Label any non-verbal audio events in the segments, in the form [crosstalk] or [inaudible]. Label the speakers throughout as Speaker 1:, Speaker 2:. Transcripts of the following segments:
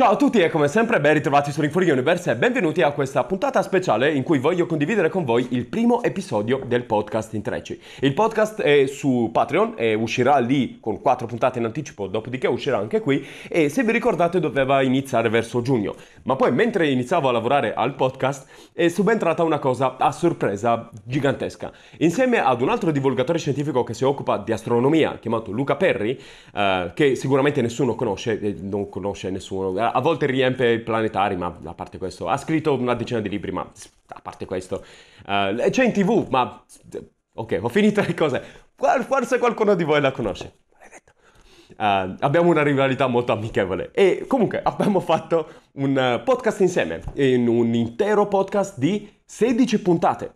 Speaker 1: Ciao a tutti e come sempre ben ritrovati su Ring Universe e benvenuti a questa puntata speciale in cui voglio condividere con voi il primo episodio del podcast in 13. Il podcast è su Patreon e uscirà lì con quattro puntate in anticipo, dopodiché uscirà anche qui e se vi ricordate doveva iniziare verso giugno. Ma poi mentre iniziavo a lavorare al podcast è subentrata una cosa a sorpresa gigantesca. Insieme ad un altro divulgatore scientifico che si occupa di astronomia chiamato Luca Perry, eh, che sicuramente nessuno conosce, eh, non conosce nessuno a volte riempie i planetari, ma a parte questo, ha scritto una decina di libri, ma a parte questo, uh, c'è in tv, ma... Ok, ho finito le cose, forse qualcuno di voi la conosce. Uh, abbiamo una rivalità molto amichevole e comunque abbiamo fatto un eh, podcast insieme, in un intero podcast di 16 puntate.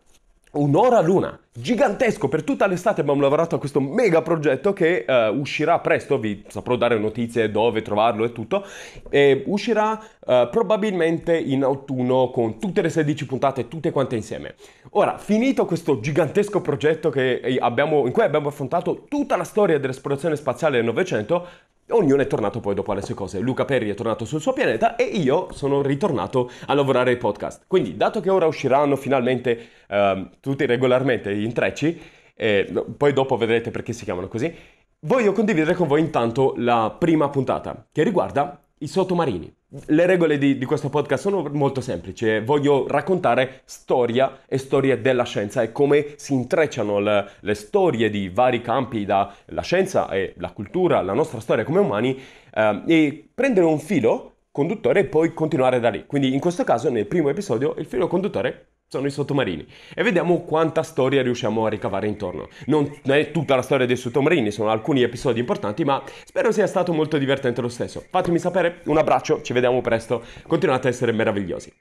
Speaker 1: Un'ora l'una, gigantesco per tutta l'estate abbiamo lavorato a questo mega progetto che uh, uscirà presto, vi saprò dare notizie dove trovarlo e tutto, e uscirà uh, probabilmente in autunno con tutte le 16 puntate tutte quante insieme. Ora, finito questo gigantesco progetto eh, abbiamo, in cui abbiamo affrontato tutta la storia dell'esplorazione spaziale del Novecento, Ognuno è tornato poi dopo alle sue cose. Luca Perry è tornato sul suo pianeta e io sono ritornato a lavorare ai podcast. Quindi, dato che ora usciranno finalmente uh, tutti regolarmente gli intrecci, eh, poi dopo vedrete perché si chiamano così, voglio condividere con voi intanto la prima puntata che riguarda i sottomarini. Le regole di, di, questo podcast sono molto semplici, voglio raccontare storia e storie della scienza e come si intrecciano le, le storie di vari campi, dalla scienza e la cultura, la nostra storia come umani, eh, e prendere un filo conduttore e poi continuare da lì. Quindi in questo caso nel primo episodio il filo conduttore sono i sottomarini e vediamo quanta storia riusciamo a ricavare intorno. Non è tutta la storia dei sottomarini, sono alcuni episodi importanti, ma spero sia stato molto divertente lo stesso. Fatemi sapere, un abbraccio, ci vediamo presto, continuate a essere meravigliosi.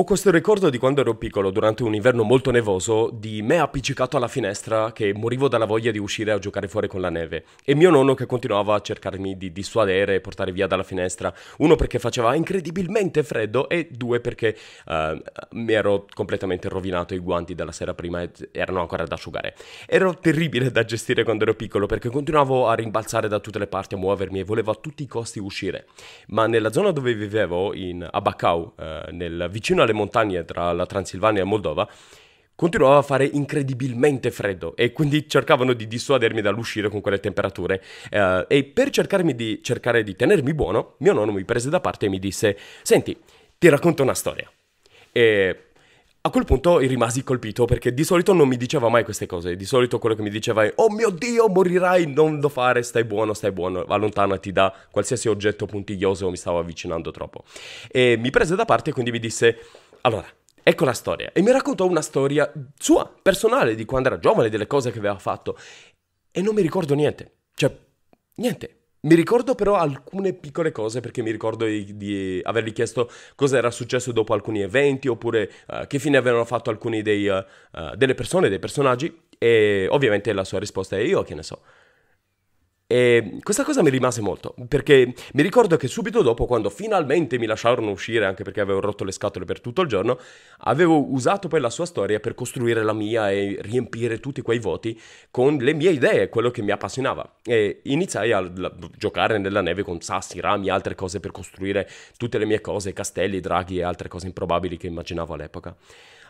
Speaker 1: Ho questo ricordo di quando ero piccolo, durante un inverno molto nevoso, di me appiccicato alla finestra che morivo dalla voglia di uscire a giocare fuori con la neve e mio nonno che continuava a cercarmi di dissuadere e portare via dalla finestra, uno perché faceva incredibilmente freddo e due perché uh, mi ero completamente rovinato i guanti dalla sera prima e erano ancora da asciugare. Ero terribile da gestire quando ero piccolo perché continuavo a rimbalzare da tutte le parti, a muovermi e volevo a tutti i costi uscire. Ma nella zona dove vivevo, in Abacau, uh, eh, nel vicino al le montagne tra la Transilvania e Moldova, continuava a fare incredibilmente freddo e quindi cercavano di dissuadermi dall'uscire con quelle temperature eh, e per cercarmi di, cercare di tenermi buono mio nonno mi prese da parte e mi disse senti ti racconto una storia e a quel punto rimasi colpito perché di solito non mi diceva mai queste cose. Di solito quello che mi diceva è: Oh mio dio, morirai, non lo fare, stai buono, stai buono, allontanati da qualsiasi oggetto puntiglioso, mi stavo avvicinando troppo. E mi prese da parte e quindi mi disse: Allora, ecco la storia. E mi raccontò una storia sua, personale, di quando era giovane, delle cose che aveva fatto. E non mi ricordo niente. Cioè, niente. Mi ricordo però alcune piccole cose perché mi ricordo di, di avergli chiesto cosa era successo dopo alcuni eventi oppure uh, che fine avevano fatto alcune uh, eh, uh, eh, delle persone, dei personaggi e ovviamente la sua risposta è io che ne so. E ehm, questa cosa mi rimase molto, perché mi ricordo che subito dopo, quando finalmente mi lasciarono uscire, anche perché avevo rotto le scatole per tutto il giorno, avevo usato poi la sua storia per costruire la mia e riempire tutti quei voti con le mie idee, quello che mi appassionava. E iniziai a giocare nella neve con sassi, rami e altre cose per costruire tutte le mie cose, castelli, draghi e altre cose improbabili che immaginavo all'epoca.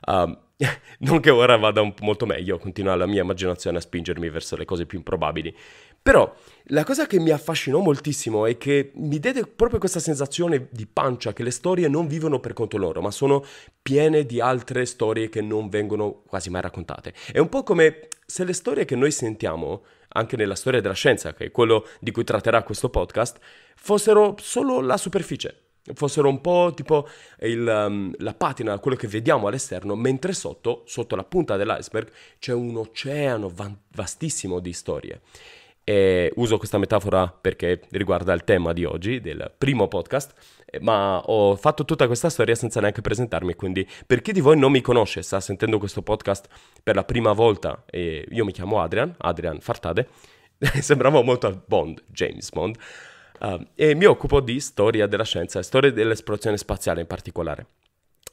Speaker 1: Um, [laughs] non che ora vada molto meglio, continua la mia immaginazione a spingermi verso le cose più improbabili. Però la cosa che mi affascinò moltissimo è che mi diede proprio questa sensazione di pancia che le storie non vivono per conto loro, ma sono piene di altre storie che non vengono quasi mai raccontate. È un po' come se le storie che noi sentiamo anche nella storia della scienza, che è quello di cui tratterà questo podcast, fossero solo la superficie fossero un po' tipo il, um, la patina, quello che vediamo all'esterno, mentre sotto, sotto la punta dell'iceberg, c'è un oceano van- vastissimo di storie. E uso questa metafora perché riguarda il tema di oggi, del primo podcast, eh, ma ho fatto tutta questa storia senza neanche presentarmi, quindi per chi di voi non mi conosce, sta sentendo questo podcast per la prima volta, io mi chiamo Adrian, Adrian Fartade, [laughs] sembravo molto a Bond, James Bond, eh, e mi occupo di storia della scienza e storia dell'esplorazione spaziale in particolare.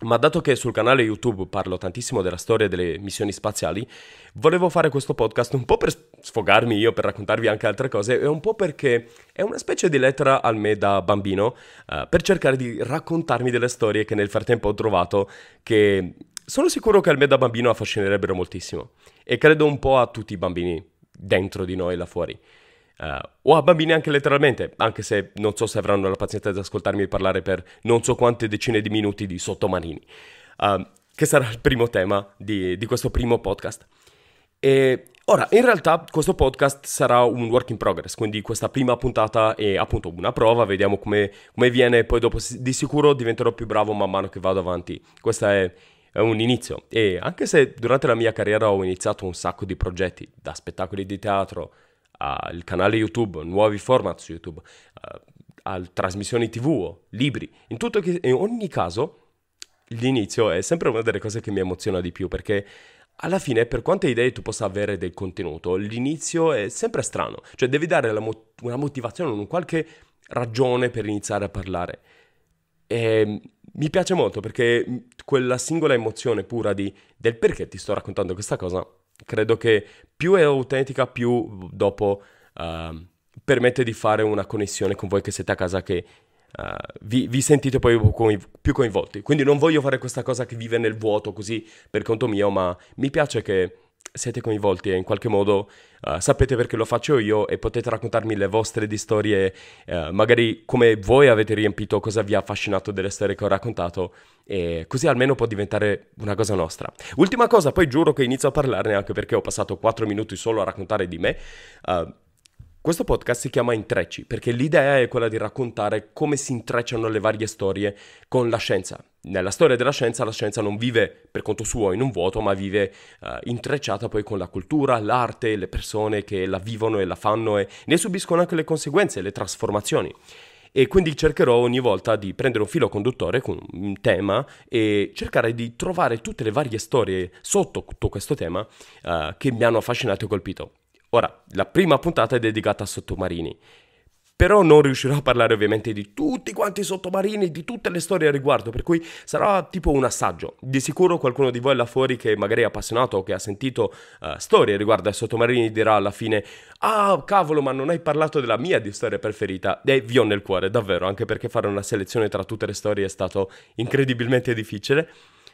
Speaker 1: Ma dato che sul canale YouTube parlo tantissimo della storia delle missioni spaziali, volevo fare questo podcast un po' per sfogarmi io, per raccontarvi anche altre cose, e un po' perché è una specie di lettera al me da bambino, uh, per cercare di raccontarmi delle storie che nel frattempo ho trovato, che sono sicuro che al me da bambino affascinerebbero moltissimo. E credo un po' a tutti i bambini dentro di noi là fuori. Uh, o a bambini anche letteralmente, anche se non so se avranno la pazienza di ascoltarmi parlare per non so quante decine di minuti di sottomarini, uh, ehm, che sarà il primo tema di, di questo primo podcast. E ora, in realtà questo podcast sarà un work in progress, quindi questa prima puntata è appunto una prova, vediamo come, come viene, poi dopo di sicuro diventerò più bravo man mano che vado avanti. Questo è un inizio. E anche se durante la mia carriera ho iniziato un sacco di progetti, da spettacoli di teatro al canale YouTube, nuovi format su YouTube, eh, a trasmissioni TV, libri, in, tutto, in ogni caso l'inizio è sempre una delle cose che mi emoziona di più perché alla fine, per quante idee tu possa avere del contenuto, l'inizio è sempre strano, cioè devi dare mo- una motivazione, un qualche ragione per iniziare a parlare. E ehm, mi piace molto perché quella singola emozione pura di, del perché ti sto raccontando questa cosa credo che più è autentica, più dopo uh, permette di fare una connessione con voi che siete a casa che uh, vi, vi, sentite poi più coinvolti. Quindi non voglio fare questa cosa che vive nel vuoto così per conto mio, ma mi piace che siete coinvolti e in qualche modo uh, sapete perché lo faccio io e potete raccontarmi le vostre di storie, uh, magari come voi avete riempito, cosa vi ha affascinato delle storie che ho raccontato e così almeno può diventare una cosa nostra. Ultima cosa, poi giuro che inizio a parlarne anche perché ho passato 4 minuti solo a raccontare di me. Uh, questo podcast si chiama Intrecci perché l'idea è quella di raccontare come si intrecciano le varie storie con la scienza, nella storia della scienza la scienza non vive per conto suo in un vuoto, ma vive eh, intrecciata poi con la cultura, l'arte, le persone che la vivono e la fanno e ne subiscono anche le conseguenze, le trasformazioni. E quindi cercherò ogni volta di prendere un filo conduttore con un tema e cercare di trovare tutte le varie storie sotto questo tema eh, che mi hanno affascinato e colpito. Ora, la prima puntata è dedicata a sottomarini però non riuscirò a parlare ovviamente di tutti quanti i sottomarini, di tutte le storie a riguardo, per cui sarà tipo un assaggio. Di sicuro qualcuno di voi là fuori che magari è appassionato o che ha sentito uh, storie riguardo ai sottomarini dirà alla fine «Ah, cavolo, ma non hai parlato della mia di storia preferita!» E vi ho nel cuore, davvero, anche perché fare una selezione tra tutte le storie è stato incredibilmente difficile.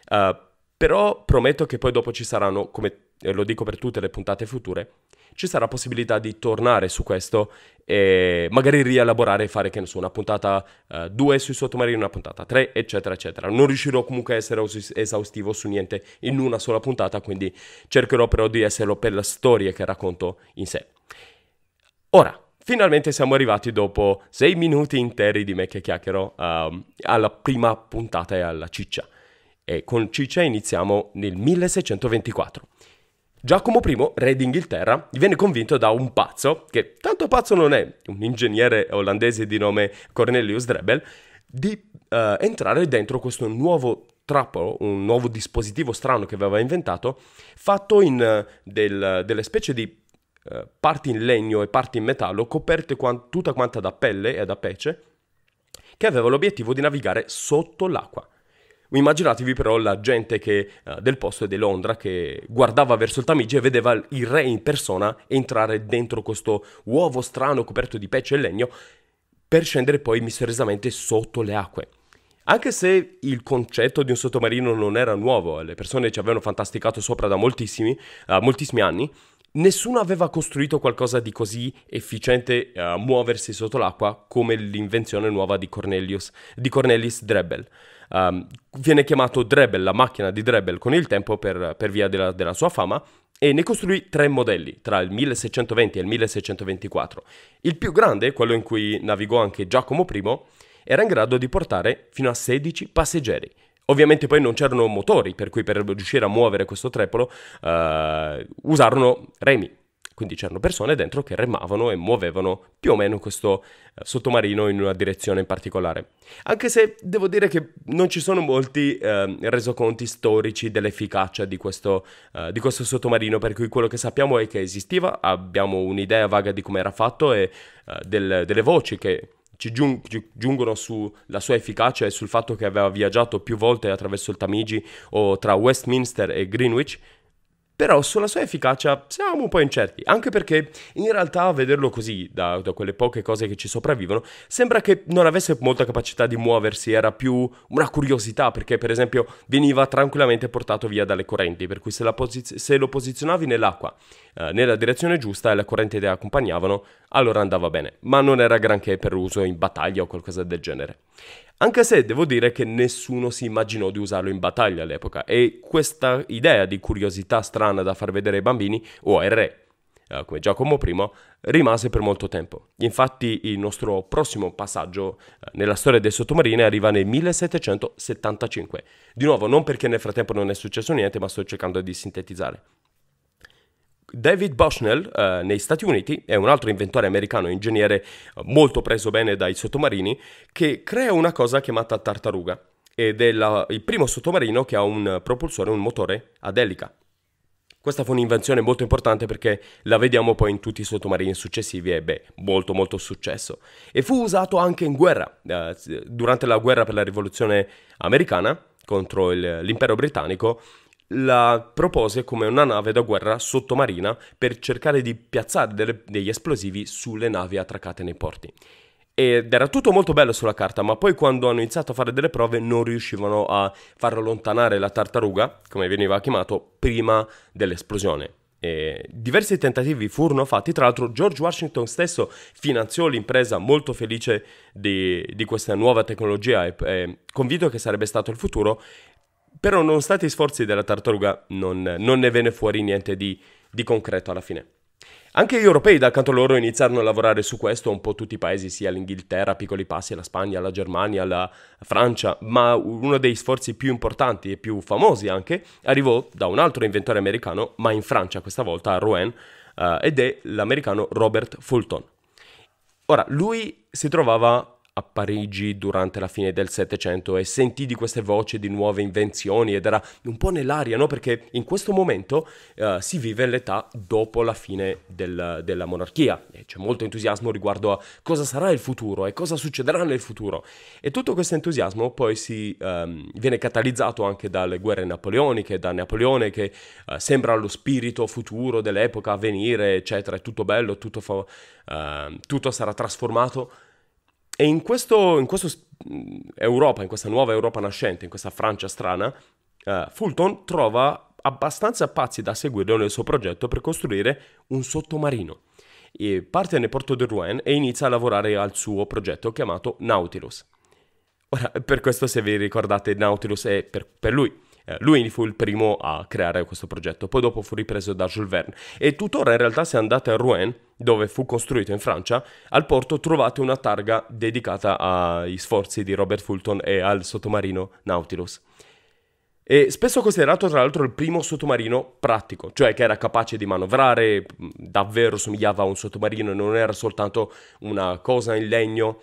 Speaker 1: Uh, però prometto che poi dopo ci saranno, come eh, lo dico per tutte le puntate future, ci sarà possibilità di tornare su questo e magari rielaborare e fare, che ne so, una puntata 2 uh, eh, sui sottomarini, una puntata 3, eccetera, eccetera. Non riuscirò comunque a essere esaustivo su niente in una sola puntata, quindi cercherò però di esserlo per la storia che racconto in sé. Ora, Finalmente siamo arrivati dopo 6 minuti interi di me che chiacchierò um, ehm, alla prima puntata e alla ciccia. E con ciccia iniziamo nel 1624. Giacomo I, re d'Inghilterra, viene convinto da un pazzo, che tanto pazzo non è, un ingegnere olandese di nome Cornelius Drebel, di uh, entrare dentro questo nuovo trappolo, un nuovo dispositivo strano che aveva inventato, fatto in uh, del, delle specie di uh, parti in legno e parti in metallo, coperte quant- tutta quanta da pelle e da pece, che aveva l'obiettivo di navigare sotto l'acqua. Immaginatevi però la gente che, uh, del posto e di Londra che guardava verso il Tamigi e vedeva il re in persona entrare dentro questo uovo strano coperto di pece e legno per scendere poi misteriosamente sotto le acque. Anche se il concetto di un sottomarino non era nuovo, le persone ci avevano fantasticato sopra da moltissimi, uh, moltissimi anni, Nessuno aveva costruito qualcosa di così efficiente eh, a muoversi sotto l'acqua come l'invenzione nuova di Cornelius, di Cornelis Drebel. Um, viene chiamato Drebel, la macchina di Drebel con il tempo per, per via della, della sua fama, e ne costruì tre modelli tra il 1620 e il 1624. Il più grande, quello in cui navigò anche Giacomo I, era in grado di portare fino a 16 passeggeri. Ovviamente poi non c'erano motori, per cui per riuscire a muovere questo trepolo eh, usarono remi. Quindi c'erano persone dentro che remavano e muovevano più o meno questo eh, sottomarino in una direzione in particolare. Anche se devo dire che non ci sono molti eh, resoconti storici dell'efficacia di questo, eh, di questo sottomarino, per cui quello che sappiamo è che esisteva, abbiamo un'idea vaga di come era fatto e eh, del, delle voci che ci, giung- ci, giungono sulla sua efficacia e sul fatto che aveva viaggiato più volte attraverso il Tamigi o tra Westminster e Greenwich però sulla sua efficacia siamo un po' incerti, anche perché in realtà a vederlo così, da, da quelle poche cose che ci sopravvivono, sembra che non avesse molta capacità di muoversi, era più una curiosità, perché per esempio veniva tranquillamente portato via dalle correnti, per cui se, posiz- se lo posizionavi nell'acqua, eh, nella direzione giusta e la corrente che accompagnavano, allora andava bene, ma non era granché per uso in battaglia o qualcosa del genere. Anche se devo dire che nessuno si immaginò di usarlo in battaglia all'epoca e questa idea di curiosità strana da far vedere ai bambini o ai re eh, come Giacomo I, rimase per molto tempo. Infatti il nostro prossimo passaggio eh, nella storia dei sottomarini arriva nel 1775. Di nuovo, non perché nel frattempo non è successo niente, ma sto cercando di sintetizzare. David Bushnell eh, nei Stati Uniti è un altro inventore americano, ingegnere eh, molto preso bene dai sottomarini, che crea una cosa chiamata tartaruga ed è la, il primo sottomarino che ha un propulsore, un motore ad elica. Questa fu un'invenzione molto importante perché la vediamo poi in tutti i sottomarini successivi e ebbe molto molto successo. E fu usato anche in guerra, eh, durante la guerra per la rivoluzione americana contro il, l'impero britannico, la propose come una nave da guerra sottomarina per cercare di piazzare delle, degli esplosivi sulle navi attraccate nei porti. Ed era tutto molto bello sulla carta, ma poi quando hanno iniziato a fare delle prove non riuscivano a far allontanare la tartaruga, come veniva chiamato, prima dell'esplosione. E diversi tentativi furono fatti, tra l'altro George Washington stesso finanziò l'impresa molto felice di, di questa nuova tecnologia e, e convinto che sarebbe stato il futuro però nonostante i sforzi della tartaruga non, non ne venne fuori niente di, di concreto alla fine. Anche gli europei, dal canto loro, iniziarono a lavorare su questo, un po' tutti i paesi, sia l'Inghilterra, piccoli passi, la Spagna, la Germania, la Francia, ma uno dei sforzi più importanti e più famosi anche arrivò da un altro inventore americano, ma in Francia questa volta, a Rouen, eh, ed è l'americano Robert Fulton. Ora, lui si trovava a Parigi durante la fine del Settecento e sentì di queste voci di nuove invenzioni ed era un po' nell'aria, no? Perché in questo momento uh, si vive l'età dopo la fine del, della monarchia e c'è molto entusiasmo riguardo a cosa sarà il futuro e cosa succederà nel futuro. E tutto questo entusiasmo poi si, um, viene catalizzato anche dalle guerre napoleoniche, da Napoleone che uh, sembra lo spirito futuro dell'epoca a venire, eccetera, è tutto bello, tutto, fa- uh, tutto sarà trasformato e in questo, in questo mm, Europa, in questa nuova Europa nascente, in questa Francia strana, uh, Fulton trova abbastanza pazzi da seguirlo nel suo progetto per costruire un sottomarino. E parte nel porto di Rouen e inizia a lavorare al suo progetto chiamato Nautilus. Ora, per questo se vi ricordate, Nautilus è per, per lui eh, lui fu il primo a creare questo progetto, poi dopo fu ripreso da Jules Verne e tuttora in realtà se andate a Rouen, dove fu costruito in Francia, al porto trovate una targa dedicata agli sforzi di Robert Fulton e al sottomarino Nautilus. E spesso considerato tra l'altro il primo sottomarino pratico, cioè che era capace di manovrare, davvero somigliava a un sottomarino e non era soltanto una cosa in legno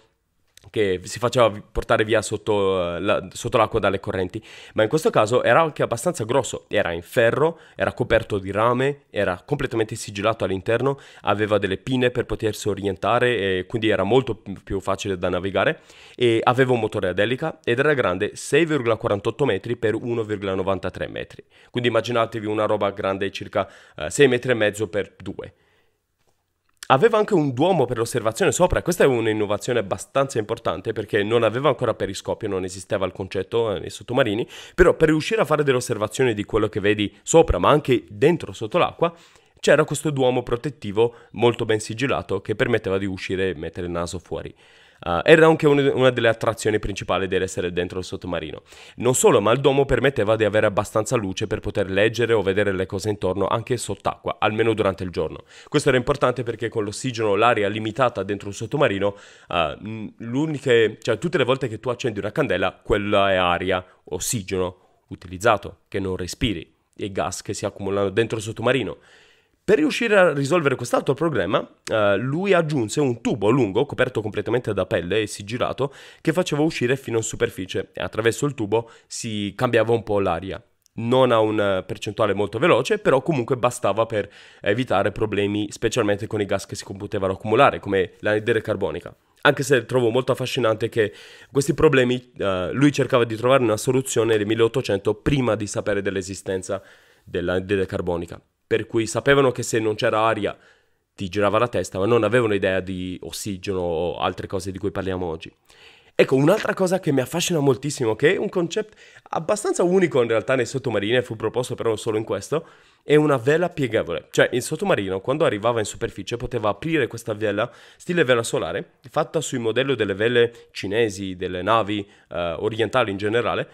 Speaker 1: che si faceva portare via sotto, eh, la, sotto, l'acqua dalle correnti, ma in questo caso era anche abbastanza grosso, era in ferro, era coperto di rame, era completamente sigillato all'interno, aveva delle pinne per potersi orientare, quindi era molto più facile da navigare, e aveva un motore a delica ed era grande 6,48 metri per 1,93 metri, quindi immaginatevi una roba grande circa 6 eh, metri e mezzo per 2 metri Aveva anche un duomo per l'osservazione sopra, questa è un'innovazione abbastanza importante perché non aveva ancora periscopio, non esisteva il concetto eh, nei sottomarini, però per riuscire a fare delle osservazioni di quello che vedi sopra, ma anche dentro sotto l'acqua, c'era questo duomo protettivo molto ben sigillato che permetteva di uscire e mettere il naso fuori. Uh, era anche un, una delle attrazioni principali dell'essere dentro il sottomarino. Non solo, ma il domo permetteva di avere abbastanza luce per poter leggere o vedere le cose intorno anche sott'acqua, almeno durante il giorno. Questo era importante perché con l'ossigeno, l'aria limitata dentro il sottomarino, uh, l'uniche, cioè tutte le volte che tu accendi una candela, quella è aria, ossigeno utilizzato, che non respiri, e gas che si accumulano dentro il sottomarino. Per riuscire a risolvere quest'altro problema, eh, lui aggiunse un tubo lungo, coperto completamente da pelle e sigilliato, che faceva uscire fino in superficie e attraverso il tubo si cambiava un po' l'aria non a un eh, percentuale molto veloce, però comunque bastava per evitare problemi, specialmente con i gas che si potevano accumulare, come l'anidride carbonica. Anche se trovo molto affascinante che questi problemi eh, lui cercava di trovare una soluzione nel 1800 prima di sapere dell'esistenza dell'anidride carbonica per cui sapevano che se non c'era aria ti girava la testa, ma non avevano idea di ossigeno o altre cose di cui parliamo oggi. Ecco, un'altra cosa che mi affascina moltissimo, che è un concetto abbastanza unico in realtà nei sottomarini, e fu proposto però solo in questo, è una vela pieghevole. Cioè, il sottomarino, quando arrivava in superficie, poteva aprire questa vela, stile vela solare, fatta sui modelli delle vele cinesi, delle navi eh, orientali in generale,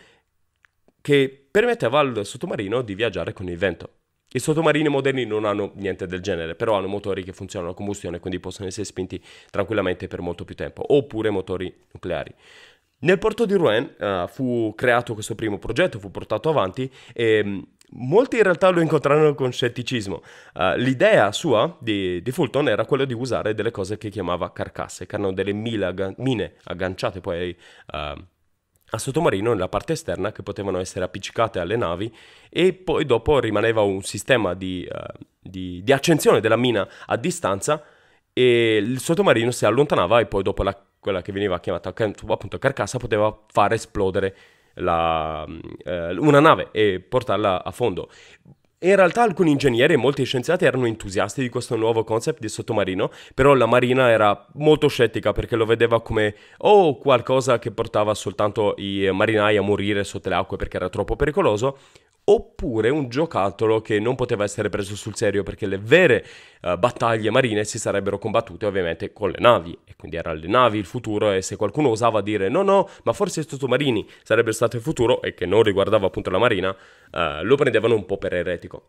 Speaker 1: che permetteva al sottomarino di viaggiare con il vento. I sottomarini moderni non hanno niente del genere, però hanno motori che funzionano a combustione, quindi possono essere spinti tranquillamente per molto più tempo, oppure motori nucleari. Nel porto di Rouen uh, fu creato questo primo progetto, fu portato avanti e ehm, molti in realtà lo incontrarono con scetticismo. Uh, l'idea sua di, di, Fulton era quella di usare delle cose che chiamava carcasse, che erano delle mine agganciate poi uh, a sottomarino nella parte esterna che potevano essere appiccicate alle navi e poi dopo rimaneva un sistema di, uh, di, di accensione della mina a distanza e il sottomarino si allontanava e poi dopo la, quella che veniva chiamata appunto carcassa poteva far esplodere la, uh, una nave e portarla a fondo. E In realtà alcuni ingegneri e molti scienziati erano entusiasti di questo nuovo concept di sottomarino, però la marina era molto scettica perché lo vedeva come o oh, qualcosa che portava soltanto i marinai a morire sotto le acque perché era troppo pericoloso, oppure un giocattolo che non poteva essere preso sul serio perché le vere uh, battaglie marine si sarebbero combattute ovviamente con le navi e quindi erano le navi il futuro e se qualcuno osava dire no no ma forse i sottomarini sarebbero stati il futuro e che non riguardava appunto la marina uh, lo prendevano un po' per eretico.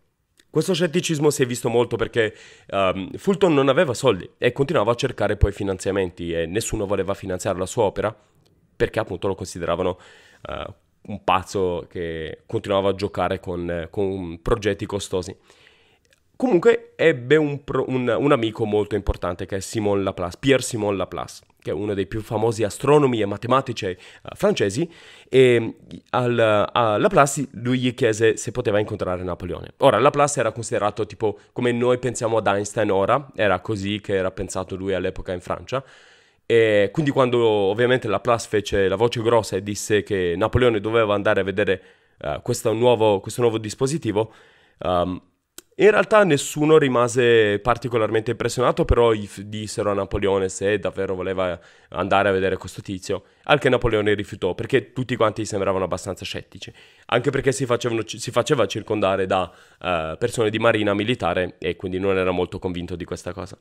Speaker 1: Questo scetticismo si è visto molto perché um, Fulton non aveva soldi e continuava a cercare poi finanziamenti e nessuno voleva finanziare la sua opera perché appunto lo consideravano uh, un pazzo che continuava a giocare con, con progetti costosi. Comunque ebbe un, pro, un, un, amico molto importante che è Simon Laplace, Pierre Simon Laplace, che è uno dei più famosi astronomi e matematici eh, francesi, e al, a Laplace lui gli chiese se poteva incontrare Napoleone. Ora, Laplace era considerato tipo come noi pensiamo ad Einstein ora, era così che era pensato lui all'epoca in Francia, e quindi quando ovviamente la Plus fece la voce grossa e disse che Napoleone doveva andare a vedere uh, questo, nuovo, questo, nuovo, dispositivo, um, in realtà nessuno rimase particolarmente impressionato, però gli dissero a Napoleone se davvero voleva andare a vedere questo tizio, al che Napoleone rifiutò, perché tutti quanti sembravano abbastanza scettici, anche perché si, facevano, si faceva circondare da uh, persone di marina militare e quindi non era molto convinto di questa cosa.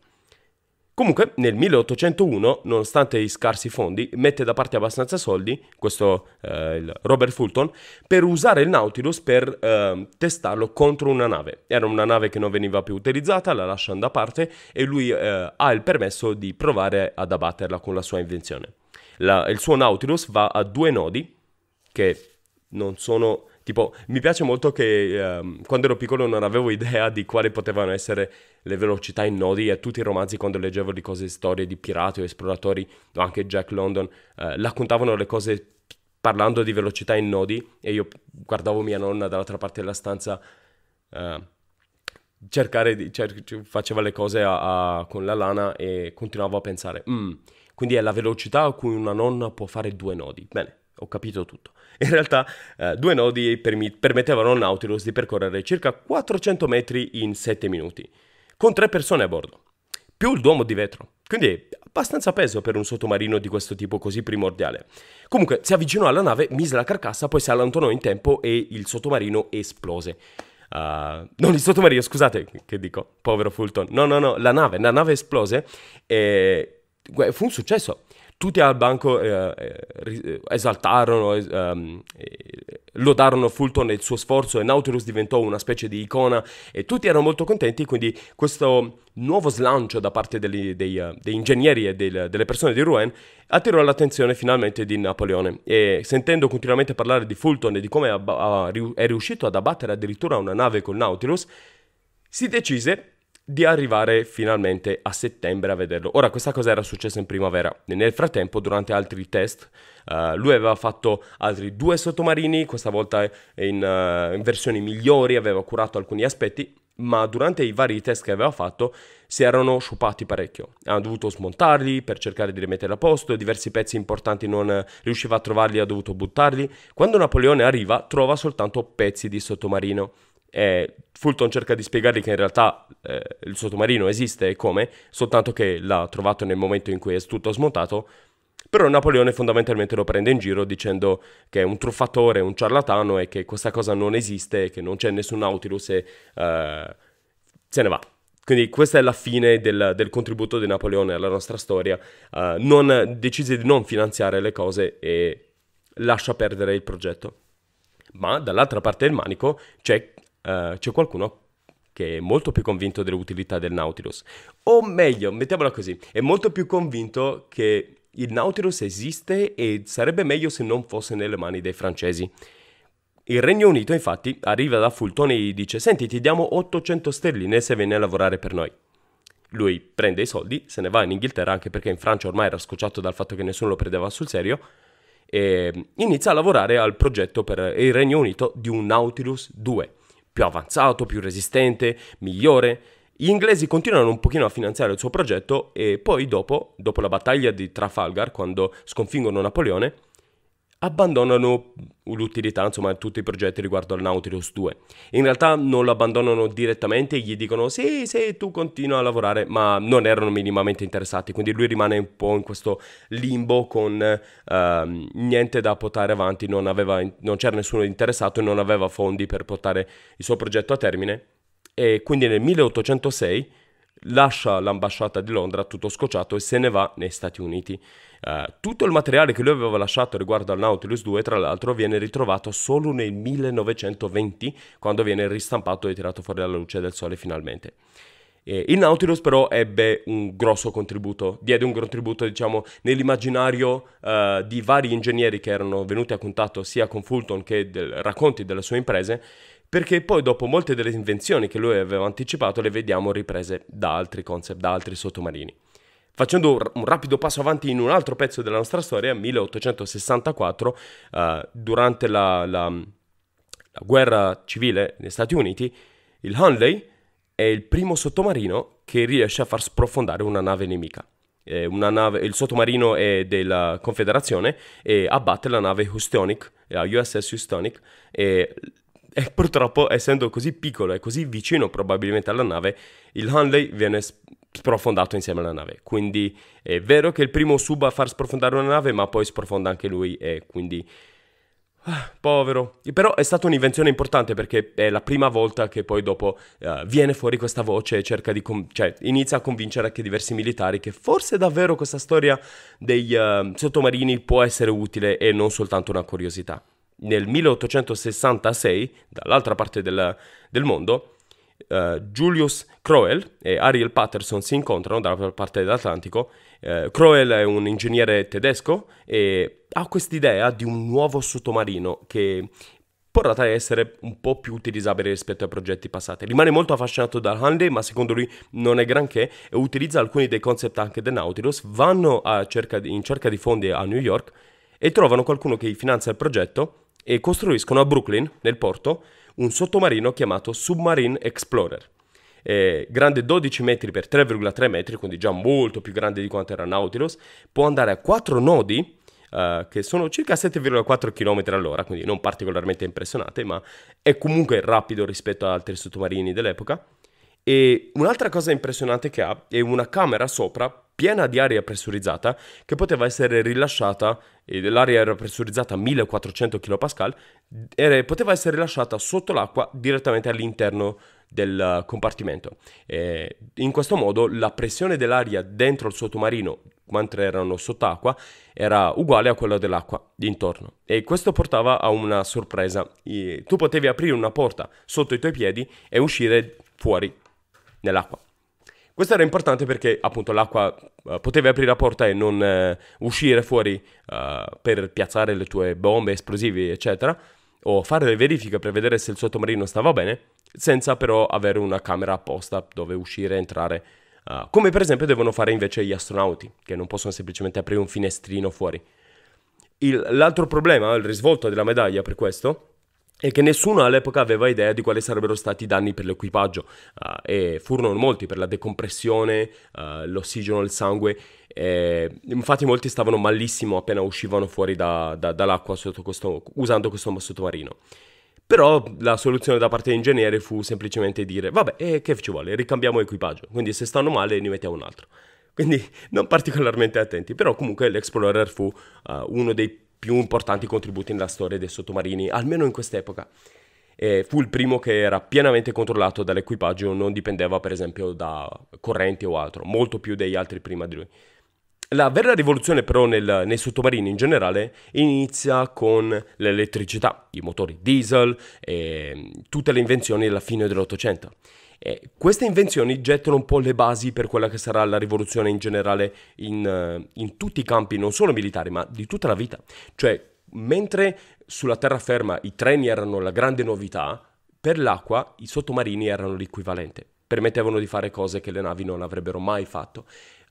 Speaker 1: Comunque nel 1801, nonostante i scarsi fondi, mette da parte abbastanza soldi, questo eh, Robert Fulton, per usare il Nautilus per eh, testarlo contro una nave. Era una nave che non veniva più utilizzata, la lasciano da parte e lui eh, ha il permesso di provare ad abbatterla con la sua invenzione. La, il suo Nautilus va a due nodi che non sono... Tipo, mi piace molto che ehm, quando ero piccolo non avevo [laughs] idea di quali potevano essere le velocità in nodi e tutti i romanzi quando leggevo di cose, storie di pirati o esploratori o anche Jack London eh, raccontavano le cose parlando di velocità in nodi e io guardavo mia nonna dall'altra parte della stanza eh, cercare di cer- faceva le cose a, a, con la lana e continuavo a pensare mm, quindi è la velocità a cui una nonna può fare due nodi bene ho capito tutto. [laughs] In realtà eh, due nodi permi- permettevano al Nautilus di percorrere circa 400 metri in 7 minuti con tre persone a bordo, più il Duomo di vetro. Quindi abbastanza peso per un sottomarino di questo tipo così primordiale. Comunque si avvicinò alla nave, mise la carcassa, poi si allontanò in tempo e il sottomarino esplose. Uh, non il sottomarino, scusate, che dico, povero Fulton. No, no, no, la nave, la nave esplose e fu un successo tutti al banco eh, eh, eh esaltarono, ehm, eh, lodarono Fulton e il suo sforzo e Nautilus diventò una specie di icona e tutti erano molto contenti, quindi questo nuovo slancio da parte degli, dei, eh, dei, ingegneri e del, delle persone di Rouen attirò l'attenzione finalmente di Napoleone e sentendo continuamente parlare di Fulton e di come è riuscito ad abbattere addirittura una nave col Nautilus, si decise di arrivare finalmente a settembre a vederlo. Ora, questa cosa era successa in primavera. Nel frattempo, durante altri test, uh, lui aveva fatto altri due sottomarini, questa volta in, uh, in versioni migliori, aveva curato alcuni aspetti, ma durante i vari test che aveva fatto si erano sciupati parecchio. Ha dovuto smontarli per cercare di rimetterli a posto, diversi pezzi importanti non riusciva a trovarli, ha dovuto buttarli. Quando Napoleone arriva, trova soltanto pezzi di sottomarino eh, Fulton cerca di spiegargli che in realtà eh, il sottomarino esiste e come, soltanto che l'ha trovato nel momento in cui è tutto smontato, però Napoleone fondamentalmente lo prende in giro dicendo che è un truffatore, un ciarlatano e che questa cosa non esiste, che non c'è nessun Nautilus e eh, se ne va. Quindi questa è la fine del, del contributo di Napoleone alla nostra storia. Uh, non, decise di non finanziare le cose e lascia perdere il progetto. Ma dall'altra parte del manico c'è eh, c'è qualcuno che è molto più convinto dell'utilità del Nautilus. O meglio, mettiamola così, è molto più convinto che il Nautilus esiste e sarebbe meglio se non fosse nelle mani dei francesi. Il Regno Unito infatti arriva da Fulton e gli dice senti ti diamo 800 sterline se vieni a lavorare per noi. Lui prende i soldi, se ne va in Inghilterra anche perché in Francia ormai era scocciato dal fatto che nessuno lo prendeva sul serio e inizia a lavorare al progetto per il Regno Unito di un Nautilus 2 più avanzato, più resistente, migliore. Gli inglesi continuano un pochino a finanziare il suo progetto e poi dopo, dopo la battaglia di Trafalgar, quando sconfiggono Napoleone, abbandonano l'utilità, insomma, tutti i progetti riguardo al Nautilus 2. In realtà non lo abbandonano direttamente, gli dicono sì, sì, tu continua a lavorare, ma non erano minimamente interessati, quindi lui rimane un po' in questo limbo con uh, niente da portare avanti, non, aveva, non c'era nessuno interessato e non aveva fondi per portare il suo progetto a termine. E quindi nel 1806 lascia l'ambasciata di Londra tutto scocciato e se ne va negli Stati Uniti. Uh, tutto il materiale che lui aveva lasciato riguardo al Nautilus 2, tra l'altro, viene ritrovato solo nel 1920, quando viene ristampato e tirato fuori dalla luce del sole finalmente. Eh, il Nautilus però ebbe un grosso contributo, diede un contributo diciamo nell'immaginario uh, di vari ingegneri che erano venuti a contatto sia con Fulton che del, racconti delle sue imprese perché poi dopo molte delle invenzioni che lui aveva anticipato le vediamo riprese da altri concept, da altri sottomarini. Facendo un rapido passo avanti in un altro pezzo della nostra storia, 1864, eh, durante la, la, la guerra civile negli Stati Uniti, il Hunley è il primo sottomarino che riesce a far sprofondare una nave nemica. Eh, una nave, il sottomarino è della Confederazione e abbatte la nave Houstonic, la eh, USS Houstonic, e e purtroppo, essendo così piccolo e così vicino probabilmente alla nave, il Hanley viene sprofondato insieme alla nave. Quindi è vero che il primo sub a far sprofondare una nave, ma poi sprofonda anche lui e quindi... Ah, povero. Però è stata un'invenzione importante perché è la prima volta che poi dopo uh, viene fuori questa voce e cerca di... Con- cioè, inizia a convincere anche diversi militari che forse davvero questa storia dei uh, eh, sottomarini può essere utile e non soltanto una curiosità nel 1866, dall'altra parte della, del mondo, uh, Julius Crowell e Ariel Patterson si incontrano dalla parte dell'Atlantico. Uh, Crowell è un ingegnere tedesco e ha quest'idea di un nuovo sottomarino che portata a essere un po' più utilizzabile rispetto ai progetti passati. Rimane molto affascinato da Hyundai, ma secondo lui non è granché e utilizza alcuni dei concept anche del Nautilus. Vanno cerca di, in cerca di fondi a New York e trovano qualcuno che finanzia il progetto e costruiscono a Brooklyn, nel porto, un sottomarino chiamato Submarine Explorer. Eh, grande 12 metri per 3,3 metri, quindi già molto più grande di quanto era Nautilus, può andare a 4 nodi, eh, che sono circa 7,4 km all'ora, quindi non particolarmente impressionante, ma è comunque rapido rispetto ad altri sottomarini dell'epoca. E un'altra cosa impressionante che ha è una camera sopra piena di aria pressurizzata che poteva essere rilasciata, l'aria era pressurizzata a 1400 kPa, e poteva essere rilasciata sotto l'acqua direttamente all'interno del compartimento. E in questo modo la pressione dell'aria dentro il sottomarino mentre erano sott'acqua era uguale a quella dell'acqua intorno e questo portava a una sorpresa. E tu potevi aprire una porta sotto i tuoi piedi e uscire fuori nell'acqua. Questo era importante perché appunto l'acqua uh, potevi aprire la porta e non uh, uscire fuori uh, per piazzare le tue bombe, esplosivi, eccetera, o fare le verifiche per vedere se il sottomarino stava bene, senza però avere una camera apposta dove uscire e entrare. come per esempio devono fare invece gli astronauti, che non possono semplicemente aprire un finestrino fuori. Il, l'altro problema, il risvolto della medaglia per questo, e che nessuno all'epoca aveva idea di quali sarebbero stati i danni per l'equipaggio uh, e furono molti per la decompressione, uh, l'ossigeno, il sangue. E, infatti molti stavano malissimo appena uscivano fuori da, da, dall'acqua questo, usando questo sottomarino. Però la soluzione da parte dell'ingegnere fu semplicemente dire vabbè, eh, che ci vuole, ricambiamo equipaggio, quindi se stanno male ne mettiamo un altro. Quindi non particolarmente attenti, però comunque l'Explorer fu uh, uno dei più importanti contributi nella storia dei sottomarini, almeno in quest'epoca. E fu il primo che era pienamente controllato dall'equipaggio, non dipendeva per esempio da correnti o altro, molto più degli altri prima di lui. La vera rivoluzione però nel, nei sottomarini in generale inizia con l'elettricità, i motori diesel e tutte le invenzioni alla fine dell'Ottocento. Eh, queste invenzioni gettano un po' le basi per quella che sarà la rivoluzione in generale in, eh, in tutti i campi, non solo militari, ma di tutta la vita. Cioè, mentre sulla terraferma i treni erano la grande novità, per l'acqua i sottomarini erano l'equivalente. Permettevano di fare cose che le navi non avrebbero mai fatto.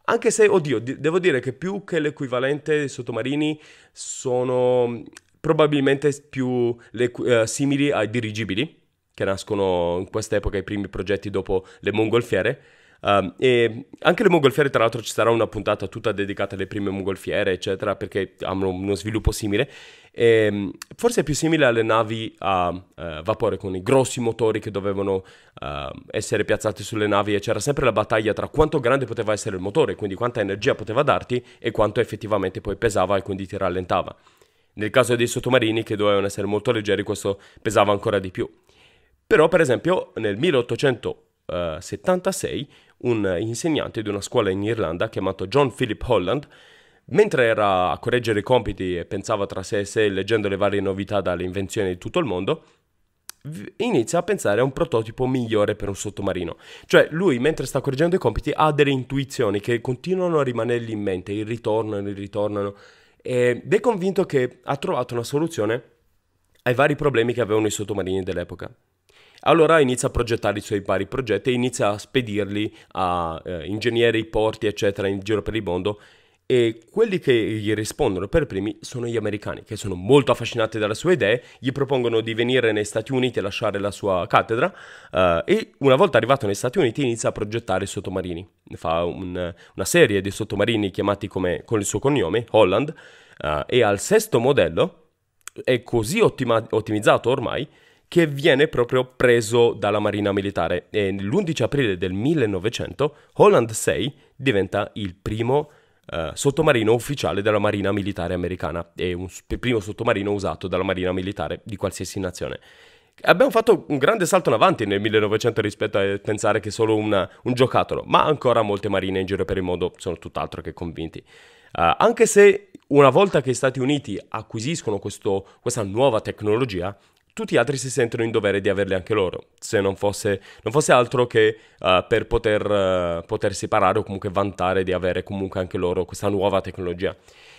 Speaker 1: Anche se, oddio, d- devo dire che più che l'equivalente dei sottomarini sono mm, probabilmente più le- uh, eh, simili ai dirigibili, che nascono in quest'epoca i primi progetti dopo le mongolfiere. Um, e anche le mongolfiere, tra l'altro, ci sarà una puntata tutta dedicata alle prime mongolfiere, eccetera, perché hanno uno sviluppo simile. E, ehm, forse è più simile alle navi a uh, vapore, con i grossi motori che dovevano uh, essere piazzati sulle navi e c'era sempre la battaglia tra quanto grande poteva essere il motore, quindi quanta energia poteva darti e quanto effettivamente poi pesava e quindi ti rallentava. Nel caso dei sottomarini, che dovevano essere molto leggeri, questo pesava ancora di più. Però, per esempio, nel 1876 un insegnante di una scuola in Irlanda chiamato John Philip Holland, mentre era a correggere i compiti e pensava tra sé e sé leggendo le varie novità dalle invenzioni di tutto il mondo, inizia a pensare a un prototipo migliore per un sottomarino. Cioè, lui mentre sta correggendo i compiti ha delle intuizioni che continuano a rimanergli in mente, e ritornano, e ritornano, ed è convinto che ha trovato una soluzione ai vari problemi che avevano i sottomarini dell'epoca. Allora inizia a progettare i suoi vari progetti e inizia a spedirli a eh, ingegneri, porti, eccetera, in giro per il mondo. E quelli che gli rispondono per primi sono gli americani, che sono molto affascinati dalle sue idee, gli propongono di venire negli Stati Uniti e lasciare la sua cattedra eh, e una volta arrivato negli Stati Uniti inizia a progettare sottomarini. Fa un, una serie di sottomarini chiamati come, con il suo cognome, Holland, eh, e al sesto modello, è così ottima- ottimizzato ormai, che viene proprio preso dalla Marina Militare e l'11 aprile del 1900 Holland 6 diventa il primo eh, sottomarino ufficiale della Marina Militare americana e un, il primo sottomarino usato dalla Marina Militare di qualsiasi nazione. Abbiamo fatto un grande salto in avanti nel 1900 rispetto a eh, pensare che solo una, un giocattolo, ma ancora molte marine in giro per il mondo sono tutt'altro che convinti. Uh, anche se una volta che gli Stati Uniti acquisiscono questo, questa nuova tecnologia, tutti gli altri si sentono in dovere di averli anche loro, se non fosse, non fosse altro che uh, per poter, uh, eh, potersi parare o comunque vantare di avere comunque anche loro questa nuova tecnologia.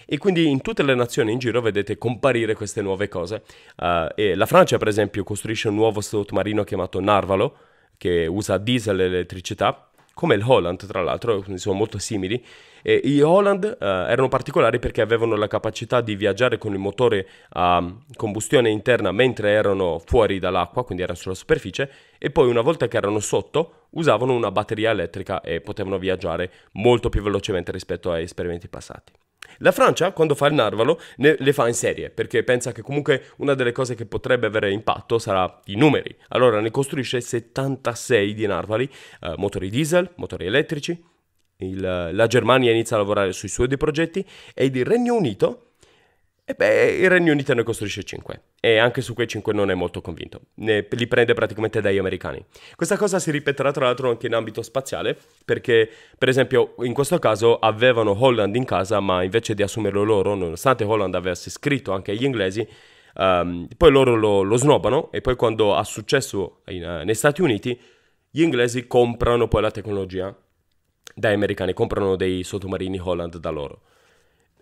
Speaker 1: E quindi in tutte le nazioni in giro vedete comparire queste nuove cose. Uh, la Francia, per esempio, costruisce un nuovo sottomarino chiamato Narvalo, che usa diesel e elettricità, come il Holland tra l'altro, sono molto simili. E I Holland eh, erano particolari perché avevano la capacità di viaggiare con il motore a combustione interna mentre erano fuori dall'acqua, quindi erano sulla superficie, e poi una volta che erano sotto usavano una batteria elettrica e potevano viaggiare molto più velocemente rispetto a esperimenti passati. La Francia, quando fa il narvalo, ne, le fa in serie, perché pensa che comunque una delle cose che potrebbe avere impatto sarà i numeri. Allora ne costruisce 76 di narvali, eh, motori diesel, motori elettrici. Il, la Germania inizia a lavorare sui suoi due progetti ed il Regno Unito, e beh, il Regno Unito ne costruisce 5 e anche su quei 5 non è molto convinto, ne, li prende praticamente dagli americani. Questa cosa si ripeterà tra l'altro anche in ambito spaziale, perché per esempio in questo caso avevano Holland in casa, ma invece di assumerlo loro, nonostante Holland avesse scritto anche agli inglesi, um, poi loro lo, lo snobbano e poi quando ha successo in, uh, negli Stati Uniti, gli inglesi comprano poi la tecnologia dai americani, comprano dei sottomarini Holland da loro.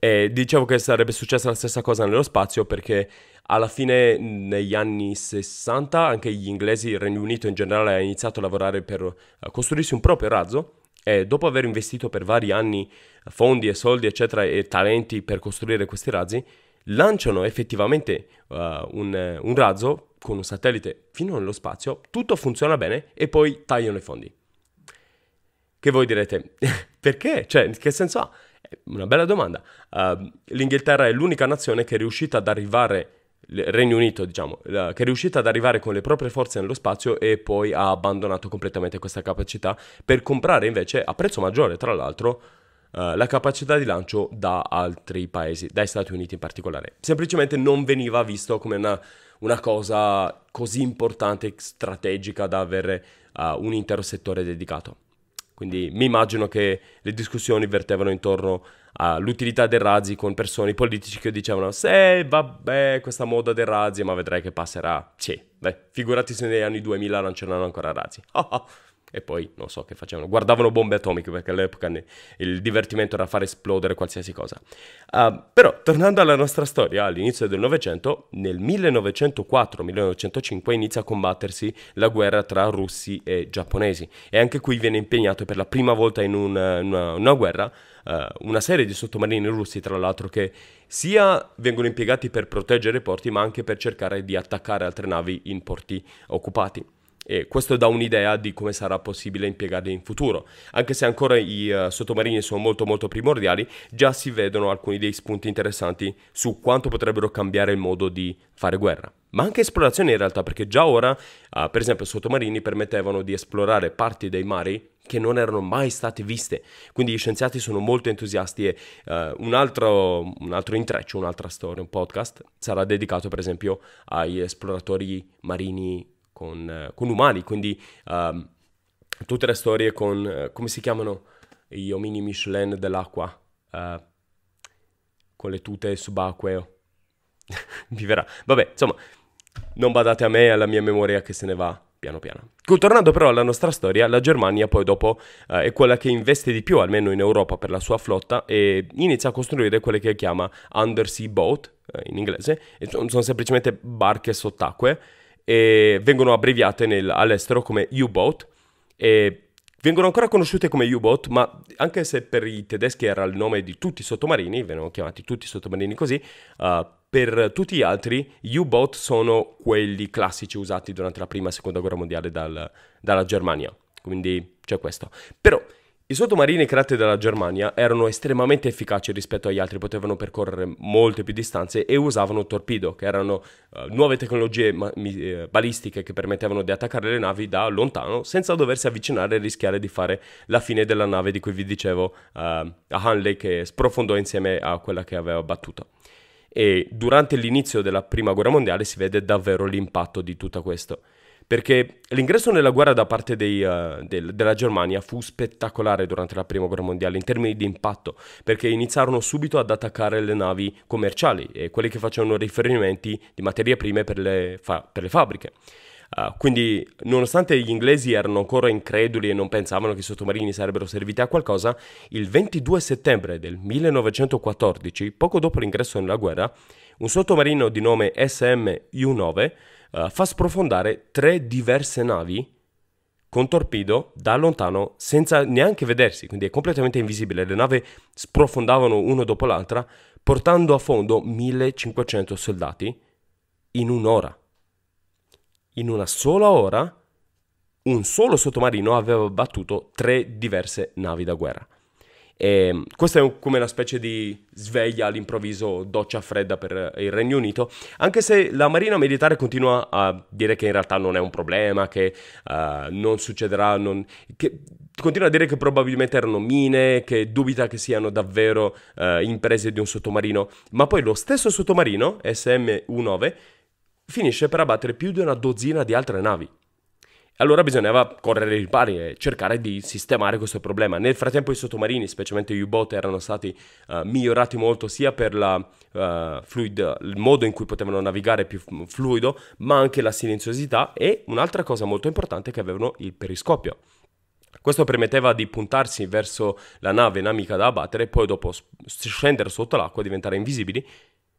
Speaker 1: E dicevo che sarebbe successa la stessa cosa nello spazio perché alla fine negli anni 60 anche gli inglesi, il Regno Unito in generale, ha iniziato a lavorare per costruirsi un proprio razzo e dopo aver investito per vari anni fondi e soldi eccetera e talenti per costruire questi razzi, lanciano effettivamente uh, un, un razzo con un satellite fino nello spazio, tutto funziona bene e poi tagliano i fondi. Che voi direte, [laughs] perché? Cioè, che senso ha? Una bella domanda. Uh, L'Inghilterra è l'unica nazione che è riuscita ad arrivare, il Regno Unito diciamo, uh, che è riuscita ad arrivare con le proprie forze nello spazio e poi ha abbandonato completamente questa capacità per comprare invece a prezzo maggiore, tra l'altro, Uh, la capacità di lancio da altri paesi, dai Stati Uniti in particolare. Semplicemente non veniva visto come una, una cosa così importante strategica da avere uh, un intero settore dedicato. Quindi mi immagino che le discussioni vertevano intorno all'utilità dei razzi con persone, politici che dicevano «Sì, vabbè, questa moda dei razzi, ma vedrai che passerà». Sì, beh, figurati se negli anni 2000 non c'erano ancora razzi. [laughs] Ah, ah e poi non so che facevano, guardavano bombe atomiche perché all'epoca ne- il divertimento era far esplodere qualsiasi cosa. Uh, però tornando alla nostra storia, all'inizio del Novecento, nel 1904-1905 inizia a combattersi la guerra tra russi e giapponesi e anche qui viene impegnato per la prima volta in una, una, una guerra uh, una serie di sottomarini russi tra l'altro che sia vengono impiegati per proteggere i porti ma anche per cercare di attaccare altre navi in porti occupati. E questo dà un'idea di come sarà possibile impiegarli in futuro. Anche se ancora i uh, sottomarini sono molto molto primordiali, già si vedono alcuni dei spunti interessanti su quanto potrebbero cambiare il modo di fare guerra. Ma anche esplorazione in realtà, perché già ora, uh, per esempio, i sottomarini permettevano di esplorare parti dei mari che non erano mai state viste. Quindi gli scienziati sono molto entusiasti e uh, un, altro, un, altro, intreccio, un'altra storia, un podcast sarà dedicato per esempio agli esploratori marini con, eh, con umani, quindi um, tutte le storie con, eh, come si chiamano gli omini Michelin dell'acqua, uh, con le tute subacqueo, vi [laughs] verrà, vabbè, insomma, non badate a me e alla mia memoria che se ne va piano piano. Tornando però alla nostra storia, la Germania poi dopo uh, è quella che investe di più, almeno in Europa, per la sua flotta e inizia a costruire quelle che chiama undersea boat, uh, in inglese, sono, sono semplicemente barche sottacque, e vengono abbreviate nel, all'estero come U-Boat e vengono ancora conosciute come U-Boat, ma anche se per i tedeschi era il nome di tutti i sottomarini, venivano chiamati tutti i sottomarini così, uh, per tutti gli altri U-Boat sono quelli classici usati durante la prima e seconda guerra mondiale dal, dalla Germania. Quindi c'è questo. Però i sottomarini creati dalla Germania erano estremamente efficaci rispetto agli altri, potevano percorrere molte più distanze e usavano torpedo, che erano uh, nuove tecnologie ma- mi- eh, balistiche che permettevano di attaccare le navi da lontano senza doversi avvicinare e rischiare di fare la fine della nave di cui vi dicevo uh, a Hanley che sprofondò insieme a quella che aveva battuto. E durante l'inizio della Prima Guerra Mondiale si vede davvero l'impatto di tutto questo perché l'ingresso nella guerra da parte dei, uh, del, della Germania fu spettacolare durante la prima guerra mondiale in termini di impatto, perché iniziarono subito ad attaccare le navi commerciali e quelle che facevano riferimenti di materie prime per le, fa- per le fabbriche. Uh, quindi, nonostante gli inglesi erano ancora increduli e non pensavano che i sottomarini sarebbero serviti a qualcosa, il 22 settembre del 1914, poco dopo l'ingresso nella guerra, un sottomarino di nome SM-U9 eh, fa sprofondare tre diverse navi con torpedo da lontano senza neanche vedersi, quindi è completamente invisibile. Le navi sprofondavano uno dopo l'altra, portando a fondo 1500 soldati in un'ora. In una sola ora, un solo sottomarino aveva battuto tre diverse navi da guerra. E ehm, questa è un, come una specie di sveglia all'improvviso, doccia fredda per il Regno Unito, anche se la Marina Militare continua a dire che in realtà non è un problema, che uh, non succederà, non, che, continua a dire che probabilmente erano mine, che dubita che siano davvero uh, imprese di un sottomarino, ma poi lo stesso sottomarino, SM-U9, finisce per abbattere più di una dozzina di altre navi. Allora bisognava correre il pari e cercare di sistemare questo problema. Nel frattempo i sottomarini, specialmente gli U-Boat, erano stati uh, migliorati molto sia per la, uh, fluid, il modo in cui potevano navigare più fluido, ma anche la silenziosità e un'altra cosa molto importante che avevano il periscopio. Questo permetteva di puntarsi verso la nave nemica da abbattere, poi dopo scendere sotto l'acqua, diventare invisibili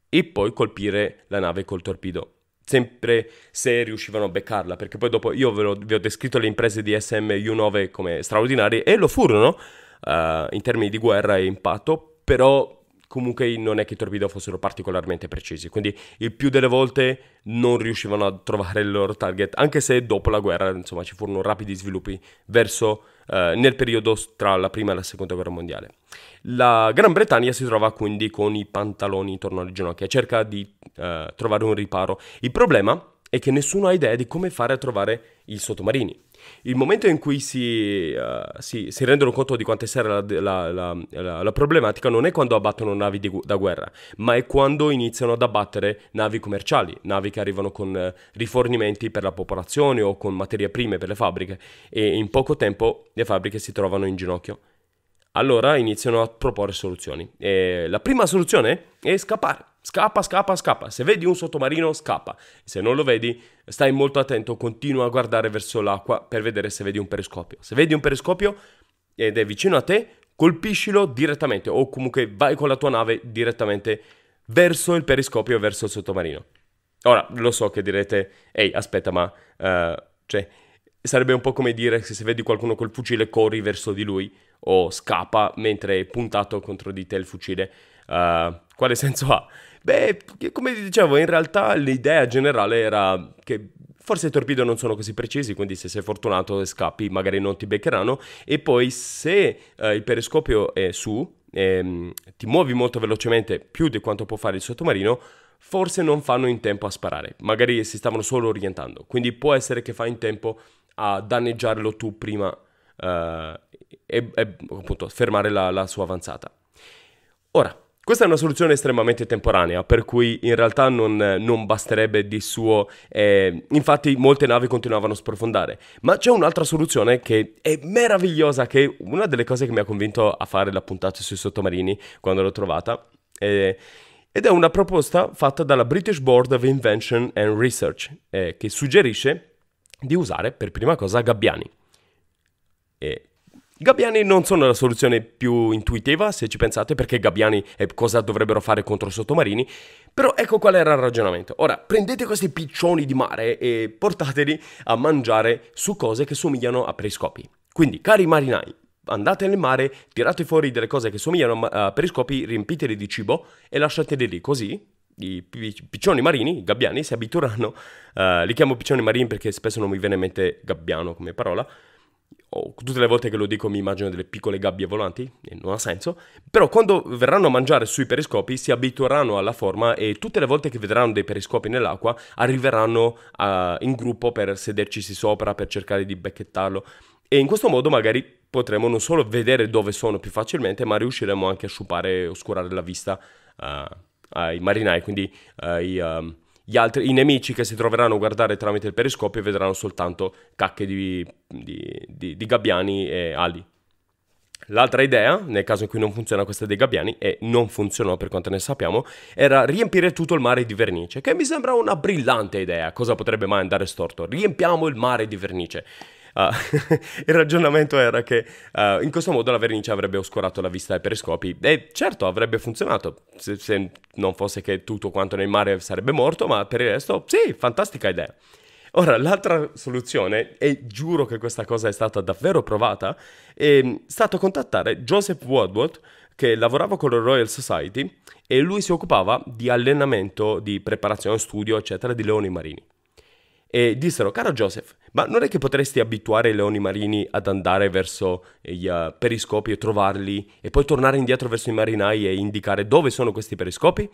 Speaker 1: e poi colpire la nave col torpido sempre se riuscivano a beccarla, perché poi dopo io ve lo, vi ho descritto le imprese di SMU9 come straordinarie e lo furono uh, in termini di guerra e impatto, però comunque non è che i torpedo fossero particolarmente precisi, quindi il più delle volte non riuscivano a trovare il loro target, anche se dopo la guerra insomma ci furono rapidi sviluppi verso, uh, nel periodo tra la prima e la seconda guerra mondiale. La Gran Bretagna si trova quindi con i pantaloni intorno alle ginocchia, cerca di eh, trovare un riparo. Il problema è che nessuno ha idea di come fare a trovare i sottomarini. Il momento in cui si, uh, si, si rendono conto di quanto sia seria la, la, la, la, problematica non è quando abbattono navi di, da guerra, ma è quando iniziano ad abbattere navi commerciali, navi che arrivano con uh, rifornimenti per la popolazione o con materie prime per le fabbriche e in poco tempo le fabbriche si trovano in ginocchio allora iniziano a proporre soluzioni. E la prima soluzione è scappare. Scappa, scappa, scappa. Se vedi un sottomarino, scappa. Se non lo vedi, stai molto attento, continua a guardare verso l'acqua per vedere se vedi un periscopio. Se vedi un periscopio ed è vicino a te, colpiscilo direttamente o comunque vai con la tua nave direttamente verso il periscopio, verso il sottomarino. Ora, lo so che direte, ehi, aspetta, ma... Uh, cioè, sarebbe un po' come dire che se vedi qualcuno col fucile corri verso di lui o scappa mentre è puntato contro di te il fucile. Uh, quale [laughs] senso ha? Beh, come dicevo, in realtà l'idea generale era che Forse i torpedo non sono così precisi, quindi se sei fortunato e scappi magari non ti beccheranno. E poi se eh, il periscopio è su, ehm, ti muovi molto velocemente, più di quanto può fare il sottomarino, forse non fanno in tempo a sparare. Magari si stavano solo orientando. Quindi può essere che fa in tempo a danneggiarlo tu prima eh, e, e appunto fermare la, la sua avanzata. Ora, questa è una soluzione estremamente temporanea, per cui in realtà non, non basterebbe di suo, eh, infatti molte navi continuavano a sprofondare, ma c'è un'altra soluzione che è meravigliosa, che è una delle cose che mi ha convinto a fare la puntata sui sottomarini quando l'ho trovata, eh, ed è una proposta fatta dalla British Board of Invention and Research, eh, che suggerisce di usare per prima cosa gabbiani. E Gabbiani non sono la soluzione più intuitiva, se ci pensate, perché gabbiani e cosa dovrebbero fare contro sottomarini, però ecco qual era il ragionamento. Ora, prendete questi piccioni di mare e portateli a mangiare su cose che somigliano a periscopi. Quindi, cari marinai, andate nel mare, tirate fuori delle cose che somigliano a periscopi, riempiteli di cibo e lasciateli lì, così i piccioni marini, i gabbiani, si abitueranno, uh, li chiamo piccioni marini perché spesso non mi viene in mente gabbiano come parola, tutte le volte che lo dico mi immagino delle piccole gabbie volanti, e non ha senso, però quando verranno a mangiare sui periscopi si abitueranno alla forma e tutte le volte che vedranno dei periscopi nell'acqua arriveranno a, in gruppo per sedercisi sopra, per cercare di becchettarlo e in questo modo magari potremo non solo vedere dove sono più facilmente, ma riusciremo anche a sciupare e oscurare la vista uh, ai marinai, quindi ai... Um, altri, i nemici che si troveranno a guardare tramite il periscopio vedranno soltanto cacche di, di, di, di gabbiani e ali. L'altra idea, nel caso in cui non funziona questa dei gabbiani, e non funzionò per quanto ne sappiamo, era riempire tutto il mare di vernice, che mi sembra una brillante idea. Cosa potrebbe mai andare storto? Riempiamo il mare di vernice uh, [laughs] il ragionamento era che uh, in questo modo la vernice avrebbe oscurato la vista ai periscopi e certo avrebbe funzionato se, se non fosse che tutto quanto nel mare sarebbe morto, ma per il resto sì, fantastica idea. Ora, l'altra soluzione, e giuro che questa cosa è stata davvero provata, ehm, è stato contattare Joseph Woodward, che lavorava con la Royal Society, e lui si occupava di allenamento, di preparazione, studio, eccetera, di leoni marini. E dissero, caro Joseph, ma non è che potresti abituare i leoni marini ad andare verso i uh, eh, periscopi e trovarli e poi tornare indietro verso i marinai e indicare dove sono questi periscopi?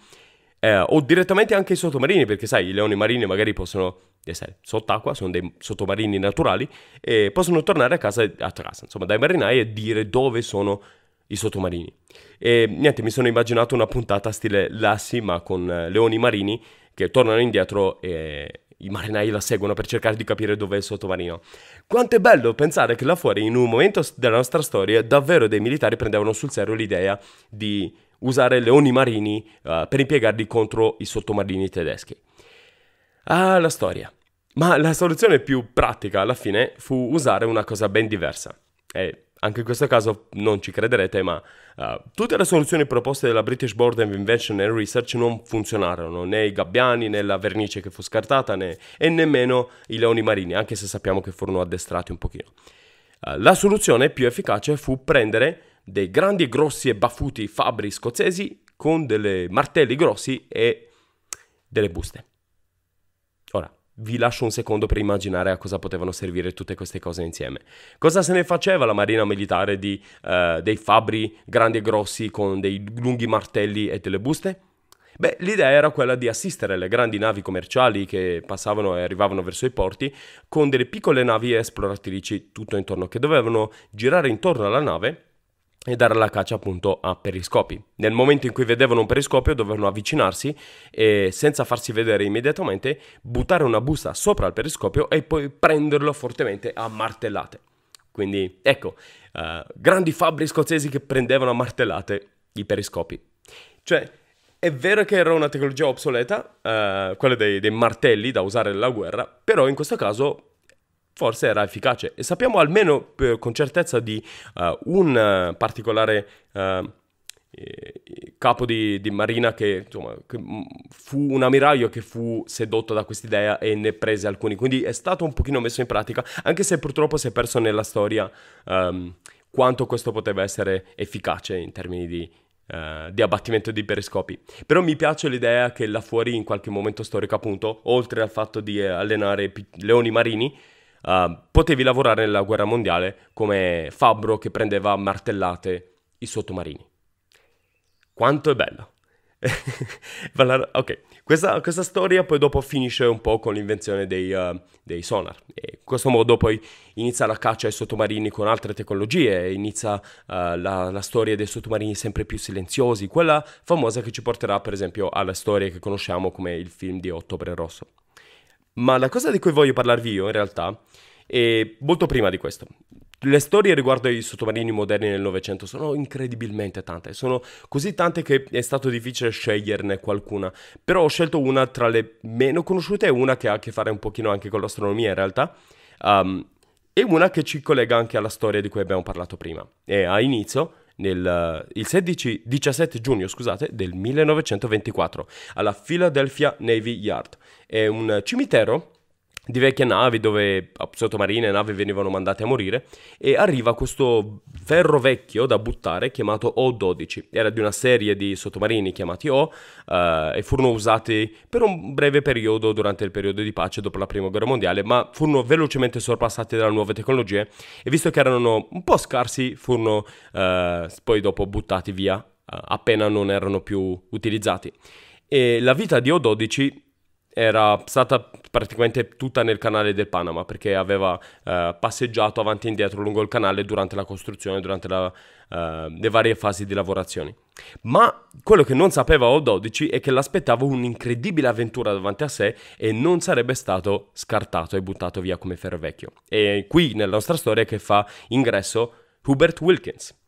Speaker 1: Eh, o direttamente anche i sottomarini, perché sai, i leoni marini magari possono essere eh, sott'acqua, sono dei sottomarini naturali, e possono tornare a casa, a casa insomma, dai marinai e dire dove sono i sottomarini. E niente, mi sono immaginato una puntata stile Lassi, ma con eh, leoni marini che tornano indietro e, i marinai la seguono per cercare di capire dove è il sottomarino. Quanto è bello pensare che là fuori, in un momento della nostra storia, davvero dei militari prendevano sul serio l'idea di usare leoni marini uh, per impiegarli contro i sottomarini tedeschi. Ah, la storia. Ma la soluzione più pratica alla fine fu usare una cosa ben diversa. E anche in questo caso non ci crederete, ma uh, tutte le soluzioni proposte dalla British Board of Invention and Research non funzionarono, né i gabbiani, né la vernice che fu scartata, né, e nemmeno i leoni marini, anche se sappiamo che furono addestrati un pochino. Uh, la soluzione più efficace fu prendere dei grandi, grossi e baffuti fabbri scozzesi con dei martelli grossi e delle buste. Ora, vi lascio un secondo per immaginare a cosa potevano servire tutte queste cose insieme. Cosa se ne faceva la marina militare di, uh, dei fabbri grandi e grossi con dei lunghi martelli e delle buste? Beh, l'idea era quella di assistere le grandi navi commerciali che passavano e arrivavano verso i porti con delle piccole navi esploratrici tutto intorno, che dovevano girare intorno alla nave e dare la caccia appunto a periscopi. Nel momento in cui vedevano un periscopio dovevano avvicinarsi e senza farsi vedere immediatamente buttare una busta sopra il periscopio e poi prenderlo fortemente a martellate. Quindi ecco, uh, grandi fabbri scozzesi che prendevano a martellate i periscopi. Cioè, è vero che era una tecnologia obsoleta, uh, quella dei, dei martelli da usare nella guerra, però in questo caso forse era efficace e sappiamo almeno per, con certezza di uh, un eh, particolare uh, capo di, di, marina che, insomma, che mm, fu un ammiraglio che fu sedotto da quest'idea e ne prese alcuni quindi è stato un pochino messo in pratica anche se purtroppo si è perso nella storia um, quanto questo poteva essere efficace in termini di, Uh, di abbattimento di periscopi. Però mi piace l'idea che là fuori, in qualche momento storico, appunto, oltre al fatto di allenare pi- leoni marini, uh, potevi lavorare nella guerra mondiale come fabbro che prendeva martellate i sottomarini. Quanto è bella! [laughs] ok, questa, questa, storia poi dopo finisce un po' con l'invenzione dei, uh, dei, sonar. E in questo modo poi inizia la caccia ai sottomarini con altre tecnologie, inizia uh, la, la, storia dei sottomarini sempre più silenziosi, quella famosa che ci porterà per esempio alla storia che conosciamo come il film di Ottobre Rosso. Ma la cosa di cui voglio parlarvi io, in realtà, è molto prima di questo. Le storie riguardo ai sottomarini moderni nel Novecento sono incredibilmente tante, sono così tante che è stato difficile sceglierne qualcuna, però ho scelto una tra le meno conosciute e una che ha a che fare un pochino anche con l'astronomia in realtà, um, e una che ci collega anche alla storia di cui abbiamo parlato prima. E a inizio nel, il 16, 17 giugno scusate, del 1924 alla Philadelphia Navy Yard. È un cimitero di vecchie navi dove sottomarine e navi venivano mandate a morire e arriva questo ferro vecchio da buttare chiamato O12 era di una serie di sottomarini chiamati O eh, e furono usati per un breve periodo durante il periodo di pace dopo la prima guerra mondiale ma furono velocemente sorpassati dalle nuove tecnologie e visto che erano un po' scarsi furono eh, poi dopo buttati via eh, appena non erano più utilizzati e la vita di O12 era stata praticamente tutta nel canale del Panama perché aveva eh, passeggiato avanti e indietro lungo il canale durante la costruzione, durante la, eh, le varie fasi di lavorazione. Ma quello che non sapeva O12 è che l'aspettava un'incredibile avventura davanti a sé e non sarebbe stato scartato e buttato via come ferro vecchio. E qui nella nostra storia che fa ingresso Hubert Wilkins.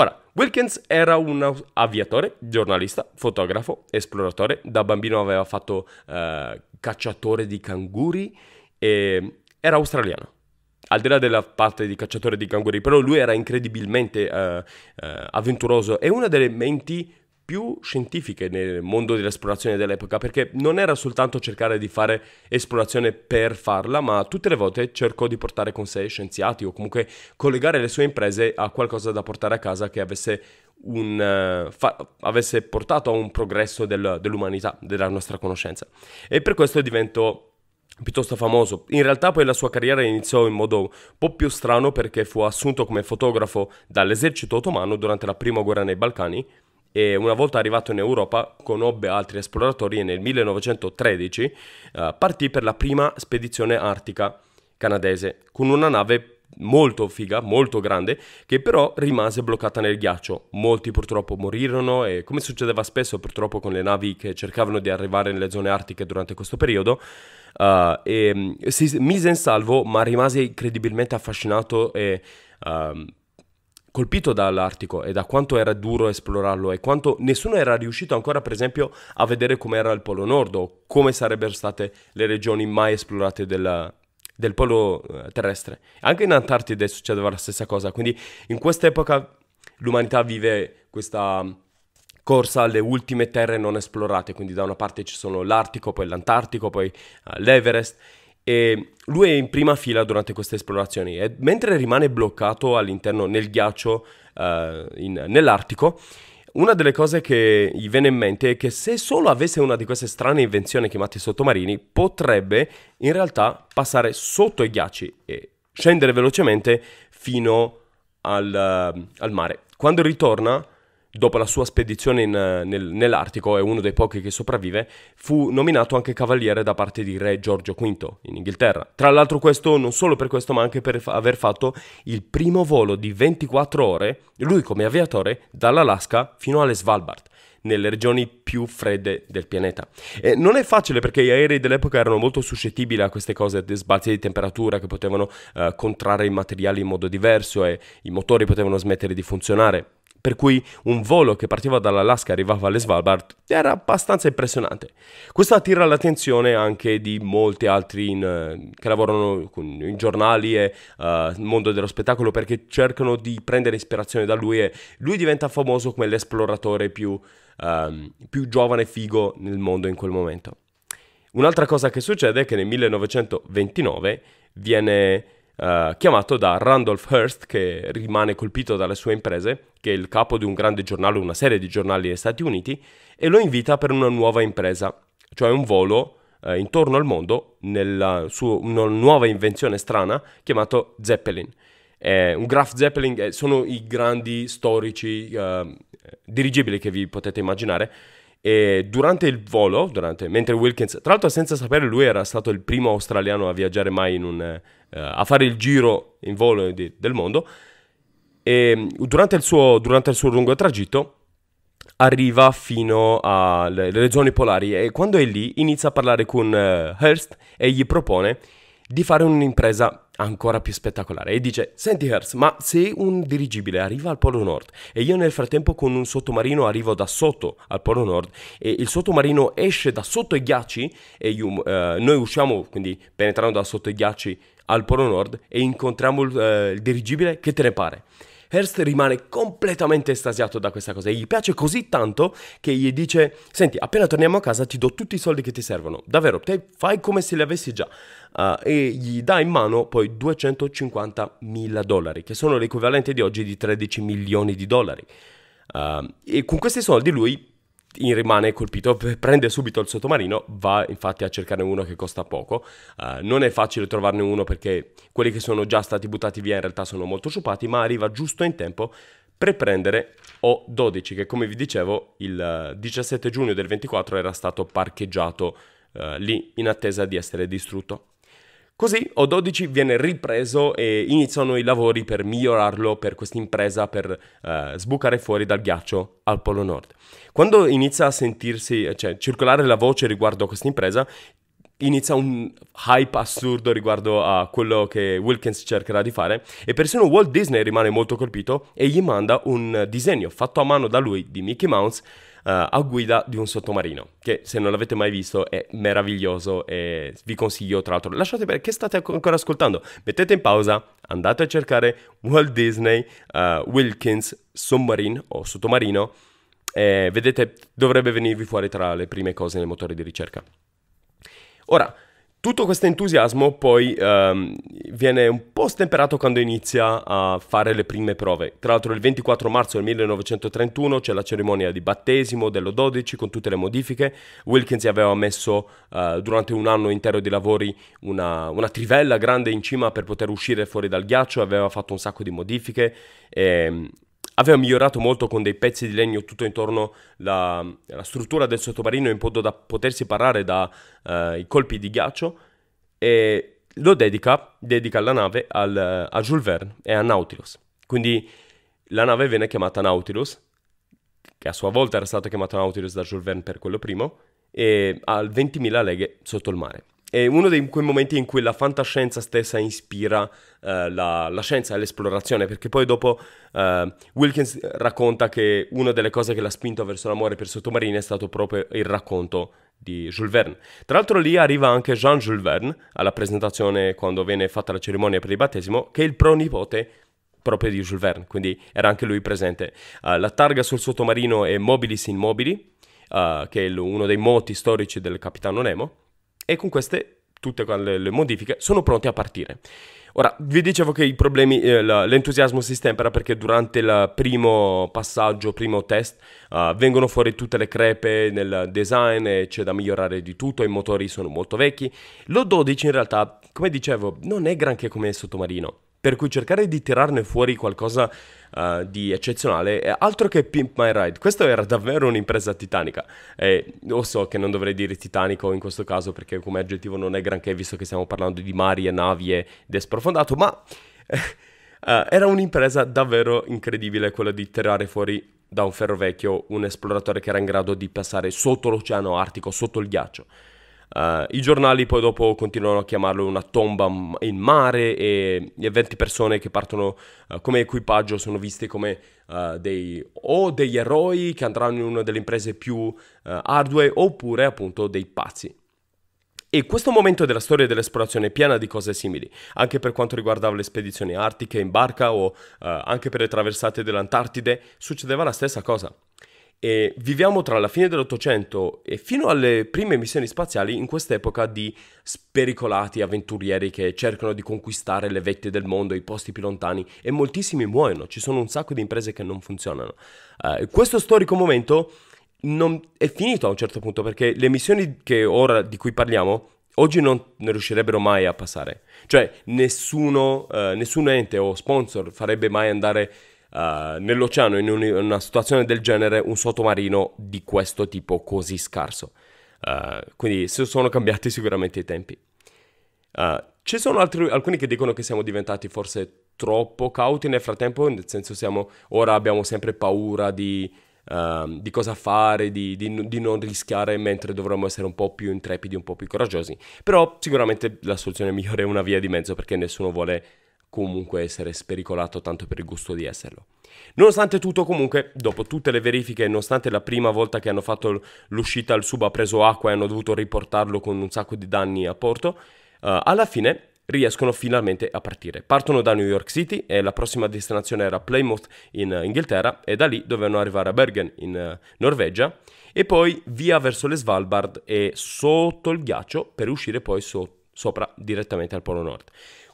Speaker 1: Ora, Wilkins era un aviatore, giornalista, fotografo, esploratore, da bambino aveva fatto eh, cacciatore di canguri e era australiano. Al di là della parte di cacciatore di canguri, però lui era incredibilmente eh, eh, avventuroso e una delle menti più scientifiche nel mondo dell'esplorazione dell'epoca, perché non era soltanto cercare di fare esplorazione per farla, ma tutte le volte cercò di portare con sé scienziati o comunque collegare le sue imprese a qualcosa da portare a casa che avesse, un, uh, fa- avesse portato a un progresso del, dell'umanità, della nostra conoscenza. E per questo diventò piuttosto famoso. In realtà poi la sua carriera iniziò in modo un po' più strano perché fu assunto come fotografo dall'esercito ottomano durante la prima guerra nei Balcani, e una volta arrivato in Europa conobbe altri esploratori e nel 1913 eh, partì per la prima spedizione artica canadese con una nave molto figa, molto grande, che però rimase bloccata nel ghiaccio. Molti purtroppo morirono e come succedeva spesso purtroppo con le navi che cercavano di arrivare nelle zone artiche durante questo periodo, eh, e, mm, si mise in salvo ma rimase incredibilmente affascinato e eh, colpito dall'Artico e da quanto era duro esplorarlo e quanto nessuno era riuscito ancora, per esempio, a vedere com'era il Polo Nord o come sarebbero state le regioni mai esplorate della, del polo eh, terrestre. Anche in Antartide succedeva la stessa cosa, quindi in quest'epoca l'umanità vive questa mm, corsa alle ultime terre non esplorate, quindi da una parte ci sono l'Artico, poi l'Antartico, poi eh, l'Everest e lui è in prima fila durante queste esplorazioni e mentre rimane bloccato all'interno nel ghiaccio, uh, in, nell'Artico, una delle cose che gli viene in mente è che se solo avesse una di queste strane invenzioni chiamate sottomarini, potrebbe in realtà passare sotto i ghiacci e scendere velocemente fino al, uh, al mare. Quando ritorna, dopo la sua spedizione in, eh, nel, nell'Artico, è uno dei pochi che sopravvive, fu nominato anche cavaliere da parte di re Giorgio V in Inghilterra. Tra l'altro questo non solo per questo, ma anche per fa- aver fatto il primo volo di 24 ore, lui come aviatore, dall'Alaska fino alle Svalbard nelle regioni più fredde del pianeta. E non è facile perché gli aerei dell'epoca erano molto suscettibili a queste cose, a sbalzi di temperatura che potevano eh, contrarre i materiali in modo diverso e i motori potevano smettere di funzionare per cui un volo che partiva dall'Alaska e arrivava alle Svalbard era abbastanza impressionante. Questo attira l'attenzione anche di molti altri in, eh, che lavorano in giornali e nel eh, uh, mondo dello spettacolo perché cercano di prendere ispirazione da lui e lui diventa famoso come l'esploratore più, um, più giovane e figo nel mondo in quel momento. Un'altra cosa che succede è che nel 1929 viene eh, chiamato da Randolph Hearst, che rimane colpito dalle sue imprese, che è il capo di un grande giornale, una serie di giornali degli Stati Uniti, e lo invita per una nuova impresa, cioè un volo eh, intorno al mondo nella sua una nuova invenzione strana chiamato Zeppelin. Eh, un Graf Zeppelin sono i grandi storici eh, dirigibili che vi potete immaginare. E durante il volo, durante, mentre Wilkins, tra l'altro senza sapere lui era stato il primo australiano a viaggiare mai in un, eh, eh, a fare il giro in volo di, del mondo. E durante il suo, durante il suo lungo tragitto arriva fino alle zone polari e quando è lì inizia a parlare con uh, Hearst e gli propone di fare un'impresa ancora più spettacolare e dice senti Hearst ma se un dirigibile arriva al Polo Nord e io nel frattempo con un sottomarino arrivo da sotto al Polo Nord e il sottomarino esce da sotto i ghiacci e io, uh, noi usciamo quindi penetrando da sotto i ghiacci al Polo Nord e incontriamo il, eh, il dirigibile, che te ne pare? Hearst rimane completamente estasiato da questa cosa e gli piace così tanto che gli dice: Senti, appena torniamo a casa ti do tutti i soldi che ti servono. Davvero, te fai come se li avessi già. Uh, e gli dà in mano poi 250 mila dollari, che sono l'equivalente di oggi di 13 milioni di dollari. Uh, e con questi soldi lui rimane colpito, [laughs] prende subito il sottomarino, va infatti a cercare uno che costa poco. Uh, non è facile trovarne uno perché quelli che sono già stati buttati via in realtà sono molto sciupati, ma arriva giusto in tempo per prendere O12 che come vi dicevo il 17 eh, giugno del 24 era stato parcheggiato uh, lì in attesa di essere distrutto. Così O12 viene ripreso e iniziano i lavori per migliorarlo per questa impresa per eh, sbucare fuori dal ghiaccio al Polo Nord. Quando inizia a sentirsi, cioè circolare la voce riguardo a questa impresa, inizia un hype assurdo riguardo a quello che Wilkins cercherà di fare e persino Walt Disney rimane molto colpito e gli manda un disegno fatto a mano da lui di Mickey Mouse eh, a guida di un sottomarino, che se non l'avete mai visto è meraviglioso e vi consiglio tra l'altro. Lasciate perdere che state ancora ascoltando, mettete in pausa, andate a cercare Walt Disney uh, Wilkins Submarine o sottomarino e vedete dovrebbe venirvi fuori tra le prime cose nel motore di ricerca. Ora, tutto questo entusiasmo poi ehm, viene un po' stemperato quando inizia a fare le prime prove. Tra l'altro il 24 marzo del 1931 c'è la cerimonia di battesimo dello 12 con tutte le modifiche. Wilkins aveva messo eh, durante un anno intero di lavori una, una, trivella grande in cima per poter uscire fuori dal ghiaccio, aveva fatto un sacco di modifiche. E, ehm, aveva migliorato molto con dei pezzi di legno tutto intorno la, la struttura del sottomarino in modo da potersi parare dai eh, colpi di ghiaccio e lo dedica, dedica la nave al, a Jules Verne e a Nautilus. Quindi la nave viene chiamata Nautilus, che a sua volta era stata chiamata Nautilus da Jules Verne per quello primo, e al 20.000 leghe sotto il mare è uno di quei momenti in cui la fantascienza stessa ispira eh, la, la, scienza e l'esplorazione, perché poi dopo eh, Wilkins racconta che una delle cose che l'ha spinto verso l'amore per sottomarini è stato proprio il racconto di Jules Verne. Tra l'altro lì arriva anche Jean Jules Verne alla presentazione quando viene fatta la cerimonia per il battesimo, che è il pronipote proprio di Jules Verne, quindi era anche lui presente. Uh, la targa sul sottomarino è Mobilis Immobili, uh, che è l- uno dei moti storici del capitano Nemo e con queste, tutte le, le modifiche, sono pronti a partire. Ora, vi dicevo che i problemi, eh, l'entusiasmo si stempera perché durante il primo passaggio, primo test, uh, vengono fuori tutte le crepe nel design, e c'è da migliorare di tutto, i motori sono molto vecchi. Lo 12 in realtà, come dicevo, non è granché come il sottomarino. Per cui cercare di tirarne fuori qualcosa uh, di eccezionale è altro che Pimp My Ride. Questa era davvero un'impresa titanica. E lo so che non dovrei dire titanico in questo caso perché come aggettivo non è granché visto che stiamo parlando di mari e navi ed è sprofondato, ma uh, [laughs] era un'impresa davvero incredibile quella di tirare fuori da un ferro vecchio un esploratore che era in grado di passare sotto l'oceano artico, sotto il ghiaccio. Uh, I giornali poi dopo continuano a chiamarlo una tomba in mare e, e 20 persone che partono uh, come equipaggio sono viste come uh, dei, o degli eroi che andranno in una delle imprese più hardware oppure appunto dei pazzi. E questo momento della storia dell'esplorazione è piena di cose simili, anche per quanto riguardava le spedizioni artiche in barca o anche per le traversate dell'Antartide succedeva la stessa cosa. E viviamo tra la fine dell'Ottocento e fino alle prime missioni spaziali in quest'epoca di spericolati avventurieri che cercano di conquistare le vette del mondo, i posti più lontani e moltissimi muoiono, ci sono un sacco di imprese che non funzionano. Uh, questo storico momento non è finito a un certo punto perché le missioni ora, di cui parliamo oggi non ne riuscirebbero mai a passare. Cioè nessuno, uh, nessun ente o sponsor farebbe mai andare uh, nell'oceano, in, un, in, una situazione del genere, un sottomarino di questo tipo così scarso. Uh, quindi sono cambiati [laughs] sicuramente i tempi. Uh, ci sono altri, alcuni che dicono che siamo diventati forse troppo cauti nel frattempo, nel senso siamo, ora abbiamo sempre paura di, uh, di cosa fare, di, di, di, non rischiare, mentre dovremmo essere un po' più intrepidi, un po' più coraggiosi. Però sicuramente la soluzione migliore è una via di mezzo perché nessuno vuole comunque essere spericolato tanto per il gusto di esserlo. Nonostante tutto, comunque, dopo tutte le verifiche, nonostante la prima volta che hanno fatto l'uscita il sub ha preso acqua e hanno dovuto riportarlo con un sacco di danni a porto, uh, alla fine riescono finalmente a partire. Partono da New York City e la prossima destinazione era Plymouth in eh, Inghilterra e da lì dovevano arrivare a Bergen in eh, Norvegia e poi via verso le Svalbard e sotto il ghiaccio per uscire poi so- sopra direttamente al Polo Nord.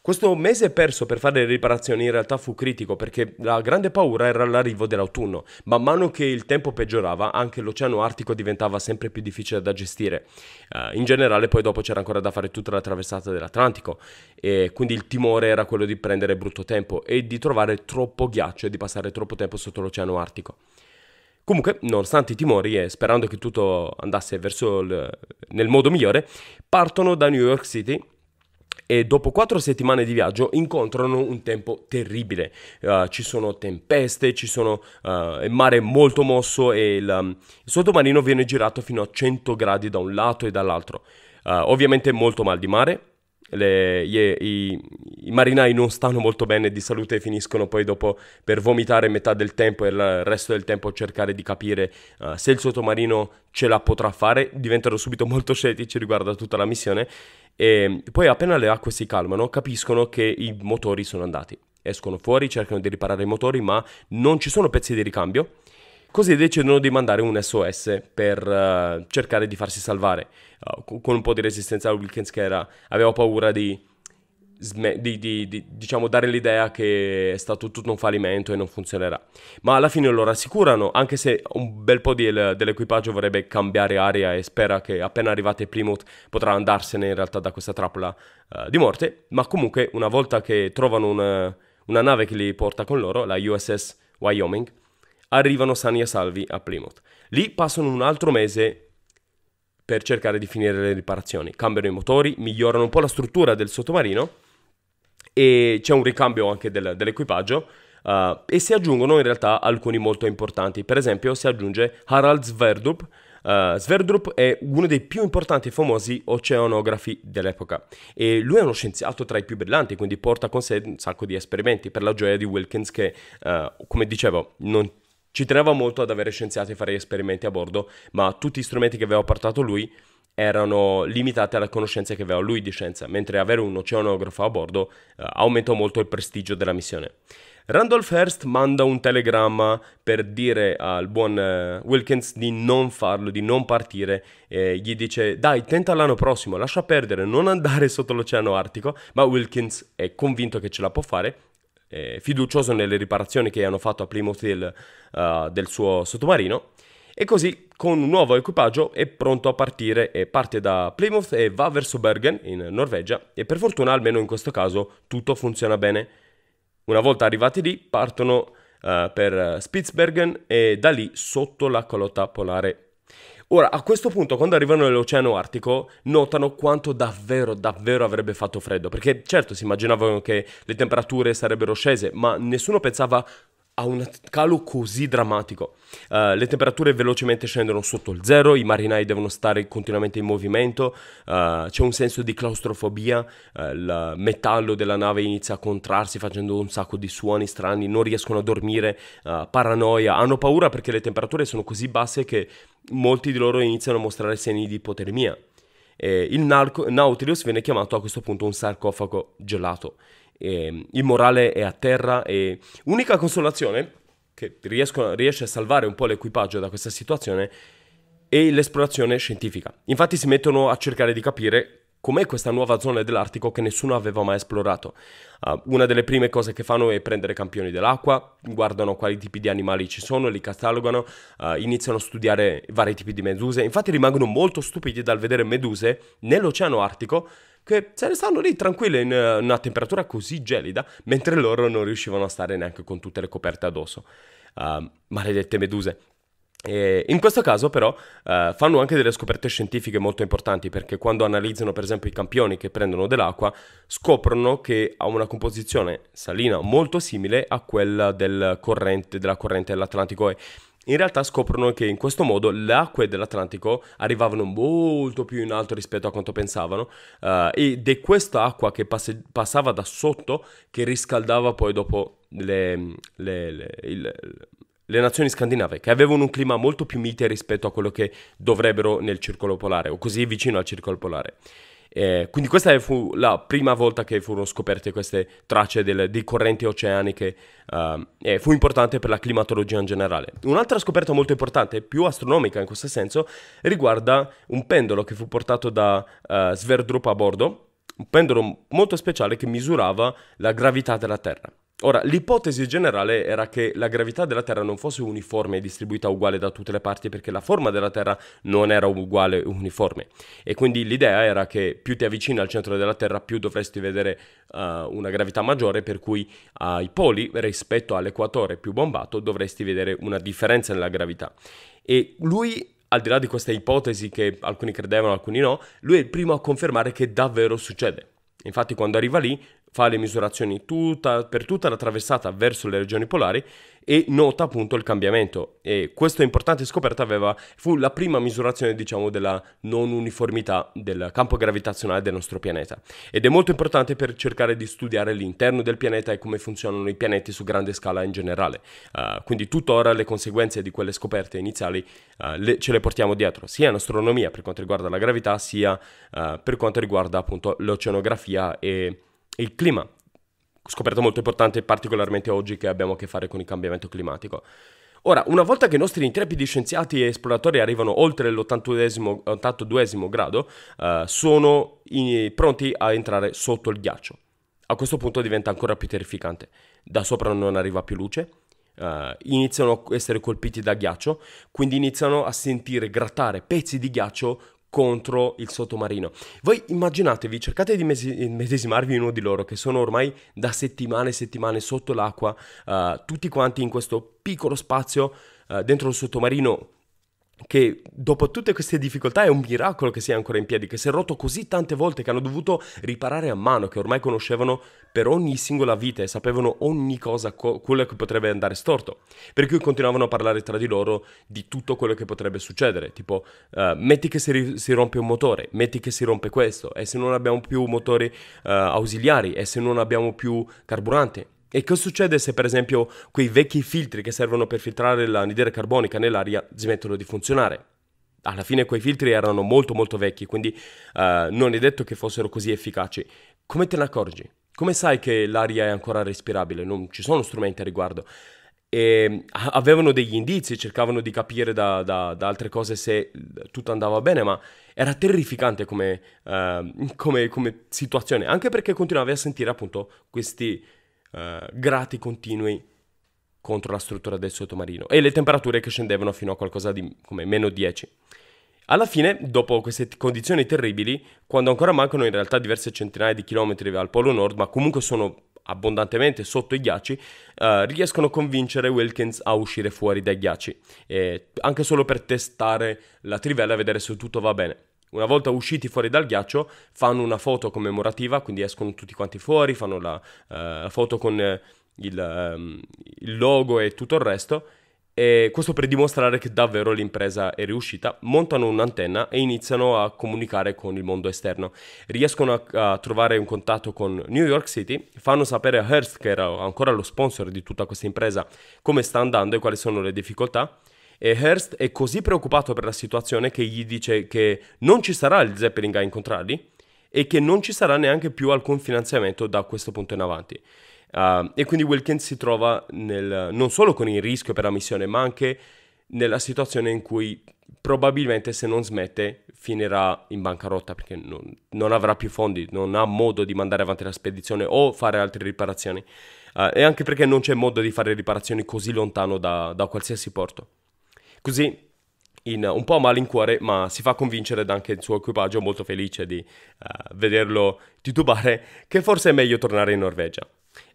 Speaker 1: Questo mese perso per fare le riparazioni in realtà fu critico perché la grande paura era l'arrivo dell'autunno. Man mano che il tempo peggiorava, anche l'Oceano Artico diventava sempre più difficile da gestire. Uh, in generale, poi dopo c'era ancora da fare tutta la traversata dell'Atlantico, e quindi il timore era quello di prendere brutto tempo e di trovare troppo ghiaccio e di passare troppo tempo sotto l'Oceano Artico. Comunque, nonostante i timori e sperando che tutto andasse verso il, nel modo migliore, partono da New York City e dopo quattro settimane di viaggio incontrano un tempo terribile. Uh, ci sono tempeste, ci sono uh, il mare molto mosso e il, um, il, sottomarino viene girato fino a 100 gradi da un lato e dall'altro. Uh, ovviamente molto mal di mare, le, i, i, i, marinai non stanno molto bene di salute e finiscono poi dopo per vomitare metà del tempo e il resto del tempo cercare di capire uh, se il sottomarino ce la potrà fare, diventano subito molto scettici riguardo a tutta la missione e poi appena le acque si calmano capiscono che i motori sono andati, escono fuori, cercano di riparare i motori ma non ci sono pezzi di ricambio Così decidono di mandare un SOS per uh, cercare di farsi salvare. Uh, con un po' di resistenza a Wilkins che era, aveva paura di, di, di, di diciamo, dare l'idea che è stato tutto un fallimento e non funzionerà. Ma alla fine lo rassicurano, anche se un bel po' el- dell'equipaggio vorrebbe cambiare aria e spera che appena arrivate Plymouth potrà andarsene in realtà da questa trappola uh, di morte. Ma comunque una volta che trovano una, una nave che li porta con loro, la USS Wyoming, arrivano sani e salvi a Plymouth. Lì passano un altro mese per cercare di finire le riparazioni. Cambiano i motori, migliorano un po' la struttura del sottomarino e c'è un ricambio anche del, dell'equipaggio. Uh, e si aggiungono in realtà alcuni molto importanti. Per esempio, si aggiunge Harald Sverdrup. Uh, Sverdrup è uno dei più importanti e famosi oceanografi dell'epoca e lui è uno scienziato tra i più brillanti, quindi porta con sé un sacco di esperimenti per la gioia di Wilkins che, uh, come dicevo, non ci teneva molto ad avere scienziati e fare gli esperimenti a bordo, ma tutti gli strumenti che aveva portato lui erano limitati alla conoscenza che aveva lui di scienza, mentre avere un oceanografo a bordo eh, aumentò molto il prestigio della missione. Randolph Hearst manda un telegramma per dire al buon eh, Wilkins di non farlo, di non partire. Eh, gli dice: Dai, tenta l'anno prossimo, lascia perdere, non andare [laughs] sotto l'oceano Artico. Ma Wilkins è convinto che ce la può fare eh, fiducioso nelle riparazioni che hanno fatto a Plymouth Hill uh, del suo sottomarino e così con un nuovo equipaggio è pronto a partire e parte da Plymouth e va verso Bergen in Norvegia e per fortuna almeno in questo caso tutto funziona bene. Una volta arrivati lì partono uh, per Spitzbergen e da lì sotto la calotta polare Ora, a questo punto, quando arrivano nell'Oceano Artico, notano quanto davvero, davvero avrebbe fatto freddo. Perché certo si immaginavano che le temperature sarebbero scese, ma nessuno pensava a un calo così drammatico. Uh, le temperature velocemente scendono sotto il zero, i marinai devono stare continuamente in movimento, uh, c'è un senso di claustrofobia, uh, il metallo della nave inizia a contrarsi facendo un sacco di suoni strani, non riescono a dormire, paranoia, hanno paura perché le temperature sono così basse che molti di loro iniziano a mostrare segni di ipotermia. Eh, il narco- Nautilus viene chiamato a questo punto un sarcofago gelato. Eh, il morale è a terra e unica consolazione che riesco, riesce a salvare un po' l'equipaggio da questa situazione è l'esplorazione scientifica. Infatti si mettono a cercare di capire com'è questa nuova zona dell'Artico che nessuno aveva mai esplorato. Uh, una delle prime cose che fanno è prendere campioni dell'acqua, guardano quali tipi di animali ci sono, li catalogano, uh, iniziano a studiare vari tipi di meduse. Infatti rimangono molto stupiti dal vedere meduse nell'Oceano Artico che se ne stanno lì tranquille in eh, una temperatura così gelida, mentre loro non riuscivano a stare neanche con tutte le coperte addosso. Uh, maledette meduse. E in questo caso però eh, fanno anche delle scoperte scientifiche molto importanti perché quando analizzano per esempio i campioni che prendono dell'acqua scoprono che ha una composizione salina molto simile a quella del corrente, della corrente dell'Atlantico e in realtà scoprono che in questo modo le acque dell'Atlantico arrivavano molto più in alto rispetto a quanto pensavano eh, ed è questa acqua che passe- passava da sotto che riscaldava poi dopo le, le, le, il, le nazioni scandinave, che avevano un clima molto più mite rispetto a quello che dovrebbero nel circolo polare, o così vicino al circolo polare. Eh, quindi questa fu la prima volta che furono scoperte queste tracce del, di correnti oceaniche uh, e fu importante per la climatologia in generale. Un'altra scoperta molto importante, più astronomica in questo senso, riguarda un pendolo che fu portato da uh, Sverdrup a bordo, un pendolo molto speciale che misurava la gravità della Terra. Ora, l'ipotesi generale era che la gravità della Terra non fosse uniforme e distribuita uguale da tutte le parti perché la forma della Terra non era uguale e uniforme. E quindi l'idea era che più ti avvicini al centro della Terra, più dovresti vedere uh, una gravità maggiore, per cui ai poli rispetto all'equatore più bombato dovresti vedere una differenza nella gravità. E lui al di là di questa ipotesi che alcuni credevano, alcuni no, lui è il primo a confermare che davvero succede. Infatti quando arriva lì fa le misurazioni tutta, per tutta la traversata verso le regioni polari e nota appunto il cambiamento. E questa importante scoperta aveva, fu la prima misurazione diciamo della non uniformità del campo gravitazionale del nostro pianeta ed è molto importante per cercare di studiare l'interno del pianeta e come funzionano i pianeti su grande scala in generale. Uh, quindi tuttora le conseguenze di quelle scoperte iniziali uh, le, ce le portiamo dietro, sia in astronomia per quanto riguarda la gravità, sia uh, per quanto riguarda appunto l'oceanografia e il clima. Scoperto molto importante, particolarmente oggi che abbiamo a che fare con il cambiamento climatico. Ora, una volta che i nostri intrepidi scienziati e esploratori arrivano oltre l'82 grado, eh, sono in, pronti a entrare sotto il ghiaccio. A questo punto diventa ancora più terrificante. Da sopra non arriva più luce, eh, iniziano a essere colpiti da ghiaccio, quindi iniziano a sentire grattare pezzi di ghiaccio contro il sottomarino. Voi immaginatevi, cercate di medesimarvi in uno di loro che sono ormai da settimane e settimane sotto l'acqua, uh, tutti quanti in questo piccolo spazio uh, dentro il sottomarino che dopo tutte queste difficoltà è un miracolo che sia ancora in piedi, che si è rotto così tante volte che hanno dovuto riparare a mano, che ormai conoscevano per ogni singola vita e sapevano ogni cosa, co- quello che potrebbe andare storto. Per cui continuavano a parlare tra di loro di tutto quello che potrebbe succedere, tipo uh, metti che si, ri- si, rompe un motore, metti che si rompe questo, e se non abbiamo più motori uh, ausiliari, e se non abbiamo più carburante, e cosa succede se per esempio quei vecchi filtri che servono per filtrare l'anidride carbonica nell'aria smettono di funzionare? Alla fine quei filtri erano molto molto vecchi, quindi uh, non è detto che fossero così efficaci. Come te ne accorgi? Come sai che l'aria è ancora respirabile? Non ci sono strumenti a riguardo. E ehm, avevano degli indizi, cercavano di capire da, da, da, altre cose se eh, tutto andava bene, ma era terrificante come, uh, come, come situazione, anche perché continuavi a sentire appunto questi eh, grati continui contro la struttura del sottomarino e le temperature che scendevano fino a qualcosa di come meno 10. Alla fine, dopo queste condizioni terribili, quando ancora mancano in realtà diverse centinaia di chilometri al Polo Nord, ma comunque sono abbondantemente sotto i ghiacci, eh, riescono a convincere Wilkins a uscire fuori dai ghiacci, eh, anche solo per testare la trivella e vedere se tutto va bene. Una volta usciti fuori dal ghiaccio fanno una foto commemorativa, quindi escono tutti quanti fuori, fanno la, uh, la foto con eh, il, um, il logo e tutto il resto. E questo per dimostrare che davvero l'impresa è riuscita, montano un'antenna e iniziano a comunicare con il mondo esterno. Riescono a, a, trovare un contatto con New York City, fanno sapere a Hearst, che era ancora lo sponsor di tutta questa impresa, come sta andando e quali sono le difficoltà e Hearst è così preoccupato per la situazione che gli dice che non ci sarà il Zeppelin a incontrarli e che non ci sarà neanche più alcun finanziamento da questo punto in avanti. Uh, e quindi Wilkins si trova nel, non solo con il rischio per la missione, ma anche nella situazione in cui probabilmente se non smette finirà in bancarotta perché non, non avrà più fondi, non ha modo di mandare avanti la spedizione o fare altre riparazioni. Uh, e anche perché non c'è modo di fare riparazioni così lontano da, da qualsiasi porto. Così in, eh, un po' a malincuore, ma si fa convincere da anche il suo equipaggio molto felice di uh, vederlo titubare, che forse è meglio tornare in Norvegia.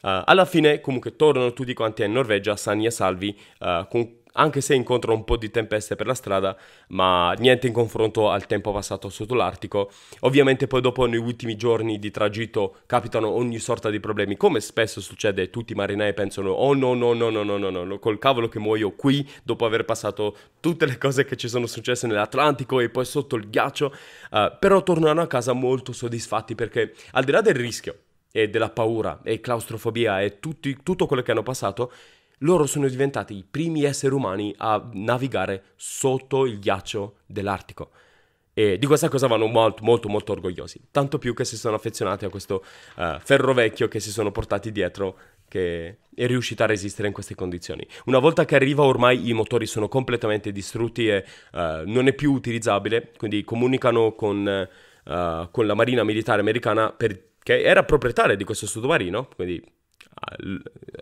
Speaker 1: Uh, alla fine comunque tornano tutti quanti in Norvegia sani e salvi uh, con anche se incontro un po' di tempeste per la strada, ma niente in confronto al tempo passato sotto l'Artico. Ovviamente poi dopo negli ultimi giorni di tragitto capitano ogni sorta di problemi, come spesso succede, tutti i marinai pensano "Oh no no no no no no no, col cavolo che muoio qui dopo aver passato tutte le cose che ci sono successe nell'Atlantico e poi sotto il ghiaccio". Uh, però tornano a casa molto soddisfatti perché al di là del rischio e della paura e claustrofobia e tutti, tutto quello che hanno passato, loro sono diventati i primi esseri umani a navigare sotto il ghiaccio dell'Artico. E di questa cosa vanno molto, molto, molto orgogliosi. Tanto più che si sono affezionati a questo uh, ferro vecchio che si sono portati dietro, che è riuscito a resistere in queste condizioni. Una volta che arriva, ormai i motori sono completamente distrutti e uh, non è più utilizzabile. Quindi comunicano con, uh, con la marina militare americana, per... che era proprietaria di questo sottomarino. Quindi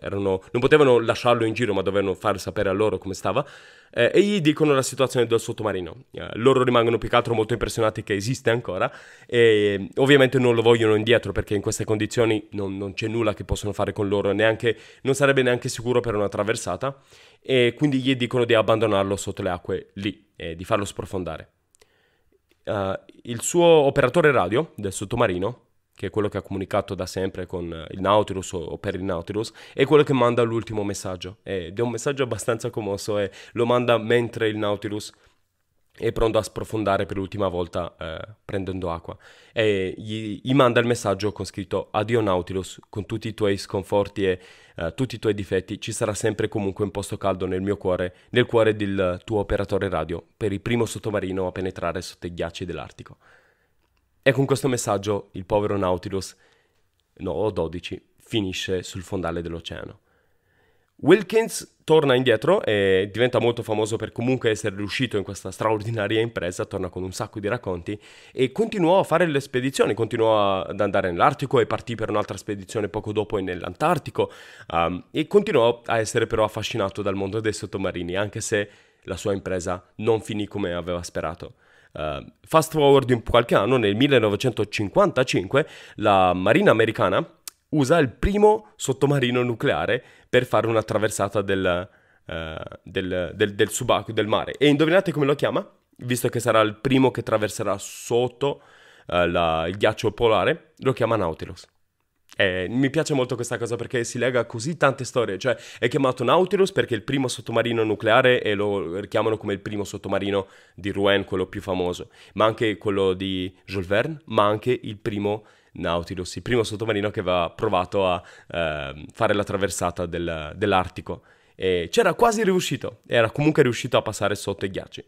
Speaker 1: erano, non potevano lasciarlo in giro ma dovevano far sapere a loro come stava eh, e gli dicono la situazione del sottomarino. Eh, loro rimangono più che altro molto impressionati che esiste ancora e eh, ovviamente non lo vogliono indietro perché in queste condizioni non, non c'è nulla che possono fare con loro, neanche, non sarebbe neanche sicuro per una traversata e quindi gli dicono di abbandonarlo sotto le acque lì e di farlo sprofondare. Uh, il suo operatore radio del sottomarino che è quello che ha comunicato da sempre con il Nautilus o per il Nautilus, è quello che manda l'ultimo messaggio. Ed è un messaggio abbastanza commosso e lo manda mentre il Nautilus è pronto a sprofondare per l'ultima volta eh, prendendo acqua. E gli, gli, manda il messaggio con scritto Addio Nautilus, con tutti i tuoi sconforti e eh, tutti i tuoi difetti, ci sarà sempre comunque un posto caldo nel mio cuore, nel cuore del tuo operatore radio, per il primo sottomarino a penetrare sotto i ghiacci dell'Artico. E con questo messaggio il povero Nautilus, no, 12, finisce sul fondale dell'oceano. Wilkins torna indietro e diventa molto famoso per comunque essere riuscito in questa straordinaria impresa, torna con un sacco di racconti e continuò a fare le spedizioni, continuò ad andare nell'Artico e partì per un'altra spedizione poco dopo nell'Antartico um, e continuò a essere però affascinato dal mondo dei sottomarini, anche se la sua impresa non finì come aveva sperato. Uh, fast forward in qualche anno, nel 1955, la Marina americana usa il primo sottomarino nucleare per fare una traversata del, uh, del, del, del subacqueo, del mare. E indovinate come lo chiama? Visto che sarà il primo che traverserà sotto uh, la, il ghiaccio polare, lo chiama Nautilus. Eh, mi piace molto questa cosa perché si lega a così tante storie, cioè è chiamato Nautilus perché è il primo sottomarino nucleare e lo richiamano come il primo sottomarino di Rouen, quello più famoso, ma anche quello di Jules Verne, ma anche il primo Nautilus, il primo sottomarino che aveva provato a eh, fare la traversata del, dell'Artico. E c'era quasi riuscito, era comunque riuscito a passare sotto i ghiacci.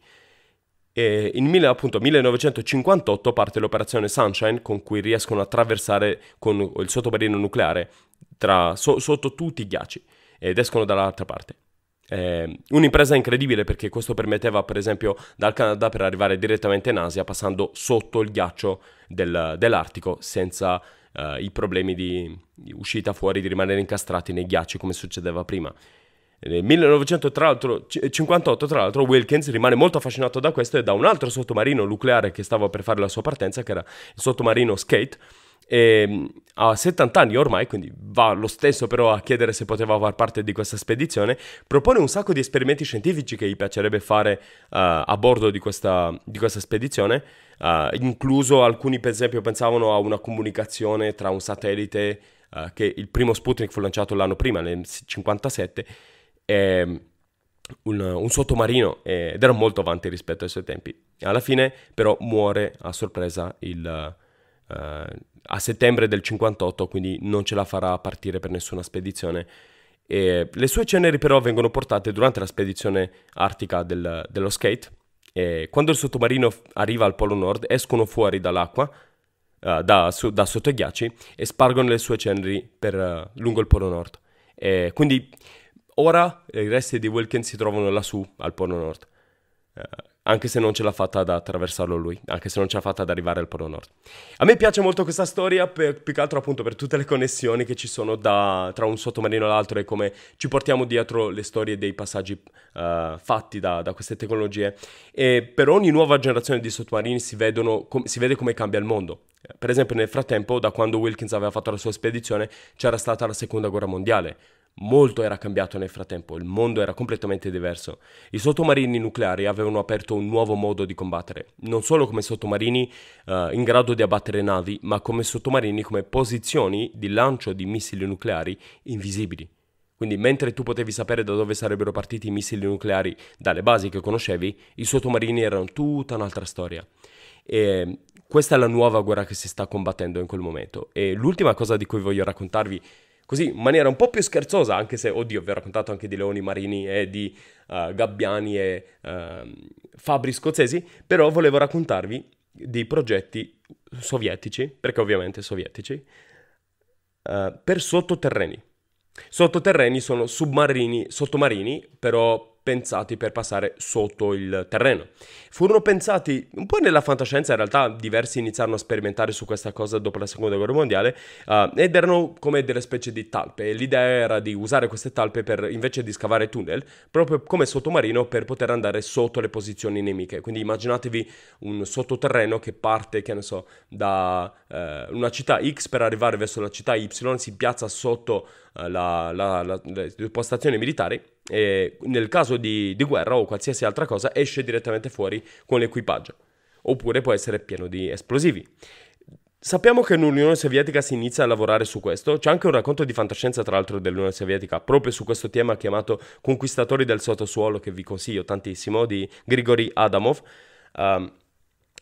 Speaker 1: E in mille, appunto, 1958 parte l'operazione Sunshine con cui riescono a attraversare con il sottomarino nucleare tra, so, sotto tutti i ghiacci ed escono dall'altra parte. Eh, un'impresa incredibile perché questo permetteva per esempio dal Canada per arrivare direttamente in Asia passando sotto il ghiaccio del, dell'Artico senza eh, i problemi di, di uscita fuori, di rimanere incastrati nei ghiacci come succedeva prima. Nel 1958, eh, tra l'altro, Wilkins rimane molto affascinato da questo e da un altro sottomarino nucleare che stava per fare la sua partenza, che era il sottomarino Skate. E ehm, a 70 anni ormai, quindi va lo stesso però a chiedere se poteva far parte di questa spedizione, propone un sacco di esperimenti scientifici che gli piacerebbe fare uh, a bordo di questa, di questa spedizione, uh, incluso alcuni per esempio pensavano a una comunicazione tra un satellite, uh, che il primo Sputnik fu lanciato l'anno prima, nel 1957, è mm, un, un, sottomarino eh, ed era molto avanti rispetto ai suoi tempi. Alla fine però muore a sorpresa il, uh, a settembre del 58, quindi non ce la farà partire per nessuna spedizione. E le sue ceneri però vengono portate durante la spedizione artica del, dello skate. E quando il sottomarino arriva al Polo Nord escono fuori dall'acqua, uh, da, su, da, sotto i ghiacci, e spargono le sue ceneri per, uh, lungo il Polo Nord. E quindi Ora i resti di Wilkins si trovano lassù, al Polo Nord. Eh, anche se non ce l'ha fatta ad attraversarlo lui, anche se non ce l'ha fatta ad arrivare al Polo Nord. A me piace molto questa storia, per, più che altro appunto per tutte le connessioni che ci sono da, tra un sottomarino e l'altro e come ci portiamo dietro le storie dei passaggi uh, fatti da, da, queste tecnologie. E per ogni nuova generazione di sottomarini si, vedono, com- si vede come cambia il mondo. Per esempio nel frattempo, da quando Wilkins aveva fatto la sua spedizione, c'era stata la Seconda Guerra Mondiale Molto era cambiato nel frattempo, il mondo era completamente diverso. I sottomarini nucleari avevano aperto un nuovo modo di combattere, non solo come sottomarini eh, in grado di abbattere navi, ma come sottomarini come posizioni di lancio di missili nucleari invisibili. Quindi mentre tu potevi sapere da dove sarebbero partiti i missili nucleari dalle basi che conoscevi, i sottomarini erano tutta un'altra storia. E questa è la nuova guerra che si sta combattendo in quel momento. E l'ultima cosa di cui voglio raccontarvi così in maniera un po' più scherzosa, anche se, oddio, vi ho raccontato anche di leoni marini e di uh, gabbiani e uh, ehm, fabbri scozzesi, però volevo raccontarvi dei progetti sovietici, perché ovviamente sovietici, uh, per sottoterreni. Sottoterreni sono submarini, sottomarini, però pensati per passare sotto il terreno. Furono pensati un po' nella fantascienza, in realtà diversi iniziarono a sperimentare su questa cosa dopo la seconda guerra mondiale uh, ed erano come delle specie di talpe. L'idea era di usare queste talpe per invece di scavare tunnel, proprio come sottomarino per poter andare sotto le posizioni nemiche. Quindi immaginatevi un sottoterreno che parte, che ne so, da uh, una città X per arrivare verso la città Y, si piazza sotto uh, la, la, la, le postazioni militari eh, nel caso di, di guerra o qualsiasi altra cosa, esce direttamente fuori con l'equipaggio. Oppure può essere pieno di esplosivi. Sappiamo che nell'Unione Sovietica si inizia a lavorare su questo, c'è anche un racconto di fantascienza tra l'altro dell'Unione Sovietica proprio su questo tema chiamato Conquistatori del sottosuolo che vi consiglio tantissimo di Grigori Adamov. Um,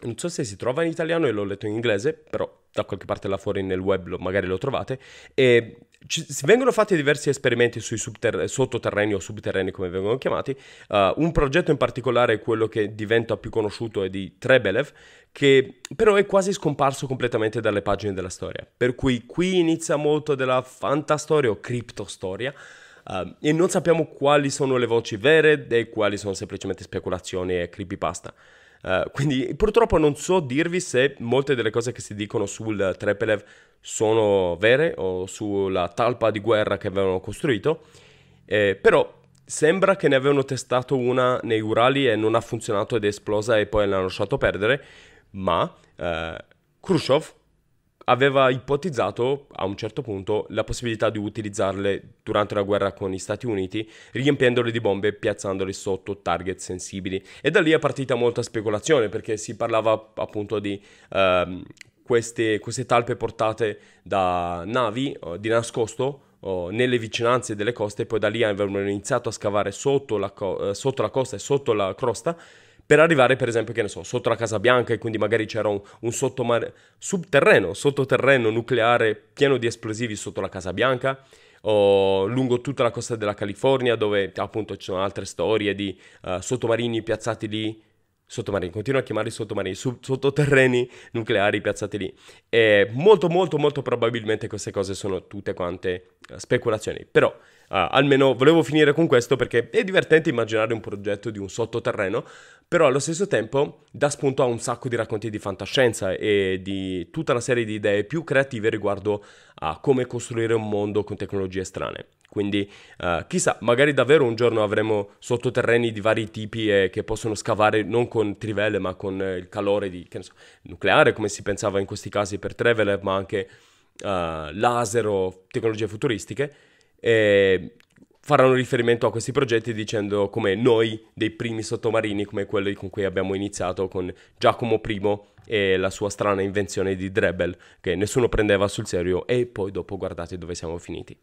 Speaker 1: non so se si trova in italiano e l'ho letto in inglese, però da qualche parte là fuori nel web lo, magari lo trovate. E ci, vengono fatti diversi esperimenti sui subter- sottoterreni o subterreni, come vengono chiamati. Uh, un progetto in particolare è quello che diventa più conosciuto, è di Trebelev, che però è quasi scomparso completamente dalle pagine della storia. Per cui qui inizia molto della fantastoria o criptostoria. Uh, e non sappiamo quali sono le voci vere e quali sono semplicemente speculazioni e creepypasta. Uh, quindi purtroppo non so dirvi se molte delle cose che si dicono sul Trepelev sono vere o sulla talpa di guerra che avevano costruito, eh, però sembra che ne avevano testato una nei Urali e non ha funzionato ed è esplosa e poi l'hanno lasciato perdere, ma uh, Khrushchev aveva ipotizzato a un certo punto la possibilità di utilizzarle durante la guerra con gli Stati Uniti, riempiendole di bombe e piazzandole sotto target sensibili. E da lì è partita molta speculazione perché si parlava appunto di ehm, queste, queste, talpe portate da navi eh, di nascosto nelle vicinanze delle coste e poi da lì avevano iniziato a scavare sotto la, co- eh, sotto la costa e sotto la crosta per arrivare per esempio, che ne so, sotto la Casa Bianca e quindi magari c'era un, un sottomar- subterreno, sottoterreno nucleare pieno di esplosivi sotto la Casa Bianca o lungo tutta la costa della California dove appunto ci sono altre storie di uh, sottomarini piazzati lì sottomarini, continuo a chiamarli sottomarini, sub- sottoterreni nucleari piazzati lì. E molto molto molto probabilmente queste cose sono tutte quante eh, speculazioni, però Uh, almeno volevo finire con questo perché è divertente immaginare un progetto di un sottoterreno, però allo stesso tempo dà spunto a un sacco di racconti di fantascienza e di tutta una serie di idee più creative riguardo a come costruire un mondo con tecnologie strane. Quindi uh, chissà, magari davvero un giorno avremo sottoterreni di vari tipi eh, che possono scavare non con trivelle ma con eh, il calore di, so, nucleare come si pensava in questi casi per Trevelev ma anche uh, laser o tecnologie futuristiche e faranno riferimento a questi progetti dicendo come noi dei primi sottomarini come quelli con cui abbiamo iniziato con Giacomo I e la sua strana invenzione di Drebel che nessuno prendeva sul serio e poi dopo guardate dove siamo finiti.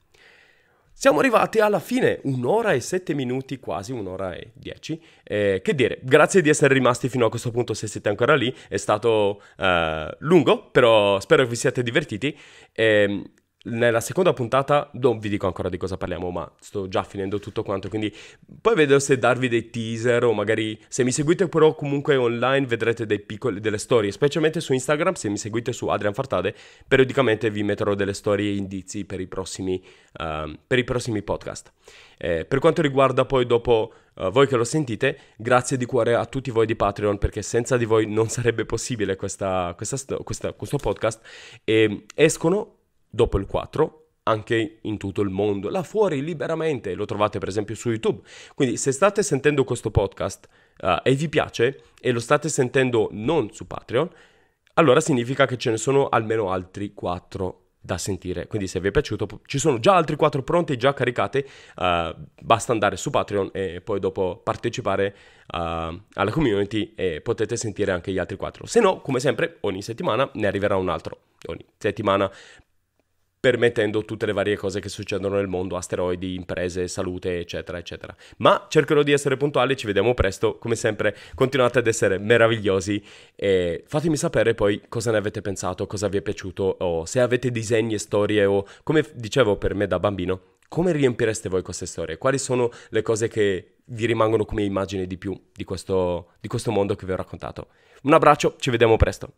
Speaker 1: Siamo arrivati alla fine, un'ora e sette minuti, quasi un'ora e dieci. Eh, che dire, grazie di essere rimasti fino a questo punto se siete ancora lì, è stato eh, lungo, però spero che vi siate divertiti. Eh, nella seconda puntata non vi dico ancora di cosa parliamo, ma sto già finendo tutto quanto, quindi poi vedo se darvi dei teaser o magari se mi seguite però comunque online vedrete piccoli, delle storie, specialmente su Instagram, se mi seguite su Adrian Fartade, periodicamente vi metterò delle storie e indizi per i prossimi, uh, per i prossimi podcast. Eh, per quanto riguarda poi dopo uh, voi che lo sentite, grazie di cuore a tutti voi di Patreon perché senza di voi non sarebbe possibile questa, questa, questa, questo podcast e escono dopo il 4 anche in tutto il mondo, là fuori liberamente, lo trovate per esempio su YouTube. Quindi se state sentendo questo podcast uh, e vi piace e lo state sentendo non su Patreon, allora significa che ce ne sono almeno altri 4 da sentire. Quindi se vi è piaciuto, ci sono già altri 4 pronti, già caricati, uh, eh, basta andare su Patreon e poi dopo partecipare uh, alla community e potete sentire anche gli altri 4. Se no, come sempre, ogni settimana ne arriverà un altro. Ogni settimana permettendo tutte le varie cose che succedono nel mondo, asteroidi, imprese, salute, eccetera, eccetera. Ma cercherò di essere puntuale, ci vediamo presto, come sempre continuate ad essere meravigliosi e fatemi sapere poi cosa ne avete pensato, cosa vi è piaciuto o se avete disegni e storie o come dicevo per me da bambino, come riempireste voi queste storie? Quali sono le cose che vi rimangono come immagine di più di questo, di questo mondo che vi ho raccontato? Un abbraccio, ci vediamo presto.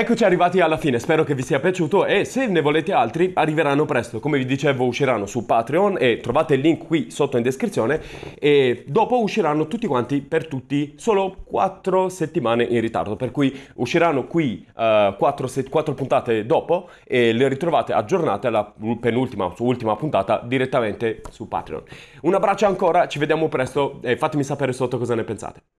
Speaker 1: Eccoci arrivati alla fine, spero che vi sia piaciuto e se ne volete altri arriveranno presto, come vi dicevo usciranno su Patreon e trovate il link qui sotto in descrizione e dopo usciranno tutti quanti per tutti solo 4 settimane in ritardo, per cui usciranno qui uh, 4, 7, 4, puntate dopo e le ritrovate aggiornate alla penultima su ultima puntata direttamente su Patreon. Un abbraccio ancora, ci vediamo presto e fatemi sapere sotto cosa ne pensate.